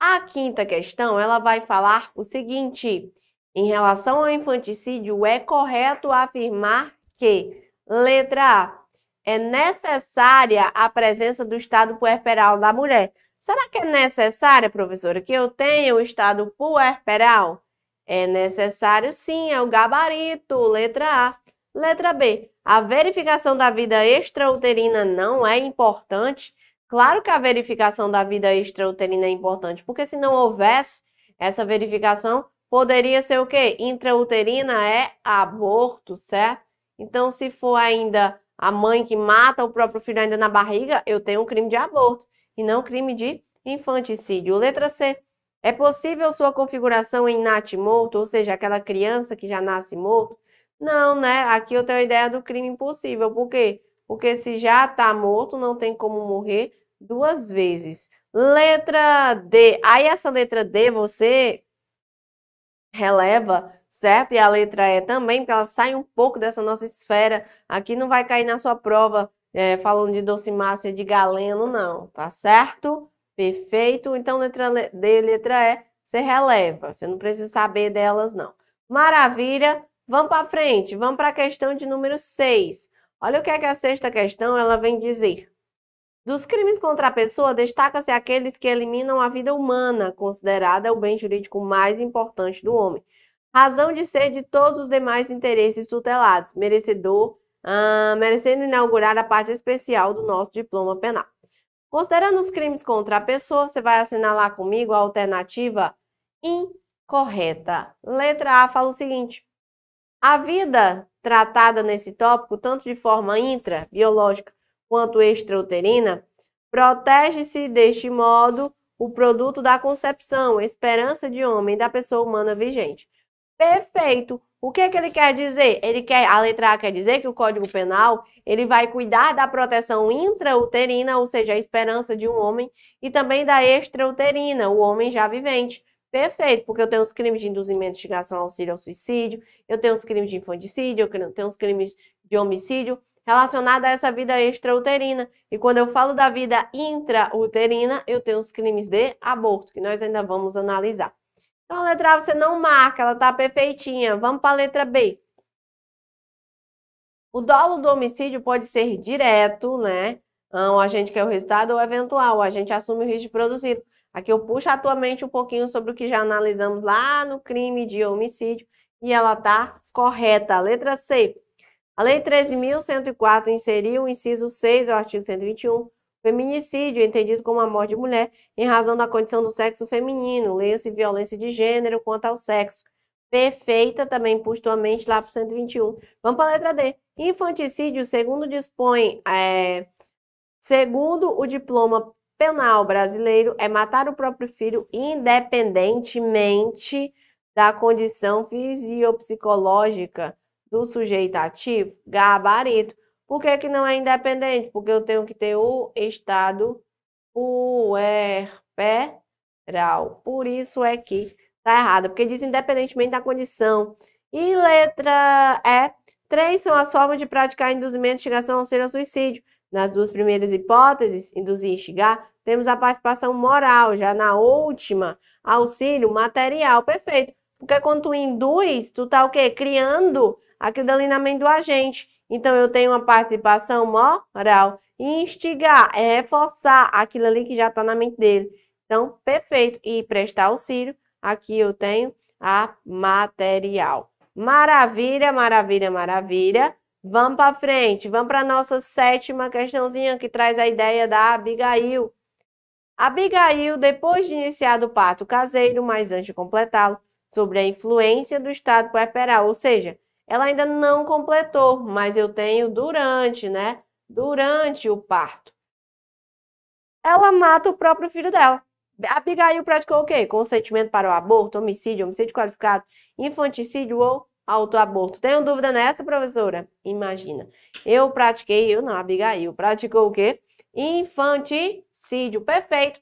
Speaker 1: A quinta questão, ela vai falar o seguinte: em relação ao infanticídio, é correto afirmar que, letra A, é necessária a presença do estado puerperal da mulher. Será que é necessária, professora, que eu tenha o estado puerperal? É necessário sim, é o gabarito, letra A. Letra B, a verificação da vida extrauterina não é importante Claro que a verificação da vida extrauterina é importante, porque se não houvesse essa verificação, poderia ser o quê? Intrauterina é aborto, certo? Então, se for ainda a mãe que mata o próprio filho ainda na barriga, eu tenho um crime de aborto e não crime de infanticídio. Letra C. É possível sua configuração em natimorto, morto, ou seja, aquela criança que já nasce morto? Não, né? Aqui eu tenho a ideia do crime impossível. Por quê? Porque se já está morto, não tem como morrer, duas vezes. Letra D. Aí essa letra D você releva, certo? E a letra E também, porque ela sai um pouco dessa nossa esfera. Aqui não vai cair na sua prova é, falando de docimácia de galeno, não, tá certo? Perfeito. Então, letra D, e letra E, você releva. Você não precisa saber delas, não. Maravilha. Vamos para frente. Vamos para a questão de número 6. Olha o que é que a sexta questão ela vem dizer. Dos crimes contra a pessoa, destaca-se aqueles que eliminam a vida humana, considerada o bem jurídico mais importante do homem, razão de ser de todos os demais interesses tutelados, merecedor, ah, merecendo inaugurar a parte especial do nosso diploma penal. Considerando os crimes contra a pessoa, você vai assinalar comigo a alternativa incorreta. Letra A fala o seguinte: a vida tratada nesse tópico, tanto de forma intra, biológica, quanto extrauterina, protege-se deste modo o produto da concepção, esperança de homem da pessoa humana vigente. Perfeito. O que, é que ele quer dizer? Ele quer, a letra A quer dizer que o Código Penal ele vai cuidar da proteção intrauterina, ou seja, a esperança de um homem, e também da extrauterina, o homem já vivente. Perfeito, porque eu tenho os crimes de induzimento, instigação, auxílio ao suicídio, eu tenho os crimes de infanticídio, eu tenho os crimes de homicídio, relacionada a essa vida extrauterina. E quando eu falo da vida intrauterina, eu tenho os crimes de aborto, que nós ainda vamos analisar. Então, a letra A você não marca, ela está perfeitinha. Vamos para a letra B. O dolo do homicídio pode ser direto, né? Então, o agente quer o resultado ou eventual. O agente assume o risco produzido. Aqui eu puxo a tua mente um pouquinho sobre o que já analisamos lá no crime de homicídio. E ela está correta. letra C. A Lei 13.104 inseriu o inciso 6 ao artigo 121, feminicídio, entendido como a morte de mulher em razão da condição do sexo feminino, leia-se violência de gênero quanto ao sexo. Perfeita também, postamente, lá para 121. Vamos para a letra D. Infanticídio, segundo dispõe, é, segundo o diploma penal brasileiro, é matar o próprio filho independentemente da condição fisiopsicológica do sujeito ativo? Gabarito. Por que, que não é independente? Porque eu tenho que ter o estado puerperal. Por isso é que está errado, porque diz independentemente da condição. E letra E, três são as formas de praticar induzimento, instigação, auxílio ao suicídio. Nas duas primeiras hipóteses, induzir e instigar, temos a participação moral, já na última, auxílio material. Perfeito. Porque quando tu induz, tu tá o quê? Criando mente do agente. Então, eu tenho uma participação moral. Instigar é reforçar aquilo ali que já está na mente dele. Então, perfeito. E prestar auxílio, aqui eu tenho a material. Maravilha, maravilha, maravilha. Vamos para frente, vamos para a nossa sétima questãozinha que traz a ideia da Abigail. Abigail, depois de iniciar o parto caseiro, mas antes de completá-lo, sobre a influência do estado puerperal, ou seja, ela ainda não completou, mas eu tenho durante, né? Durante o parto. Ela mata o próprio filho dela. Abigail praticou o quê? Consentimento para o aborto, homicídio, homicídio qualificado, infanticídio ou autoaborto. Tenho dúvida nessa, professora? Imagina. Eu pratiquei, eu não, Abigail, praticou o quê? Infanticídio. Perfeito.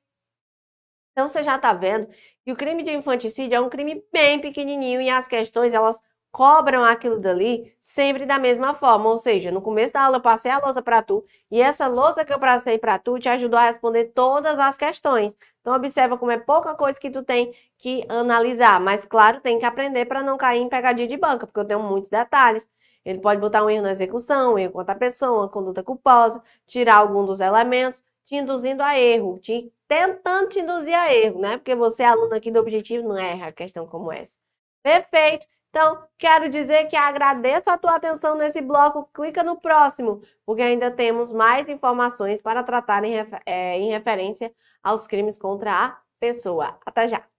Speaker 1: Então você já está vendo que o crime de infanticídio é um crime bem pequenininho e as questões elas cobram aquilo dali sempre da mesma forma. Ou seja, no começo da aula eu passei a lousa para tu e essa lousa que eu passei para tu te ajudou a responder todas as questões. Então observa como é pouca coisa que tu tem que analisar, mas claro, tem que aprender para não cair em pegadinha de banca, porque eu tenho muitos detalhes. Ele pode botar um erro na execução, um erro contra a pessoa, uma conduta culposa, tirar algum dos elementos, te induzindo a erro, te tentando te induzir a erro, né? Porque você é aluno aqui do objetivo, não erra questão como essa. Perfeito. Então, quero dizer que agradeço a tua atenção nesse bloco. Clica no próximo, porque ainda temos mais informações para tratar
Speaker 2: em, refer é, eh, em referência aos crimes contra a pessoa. Até já!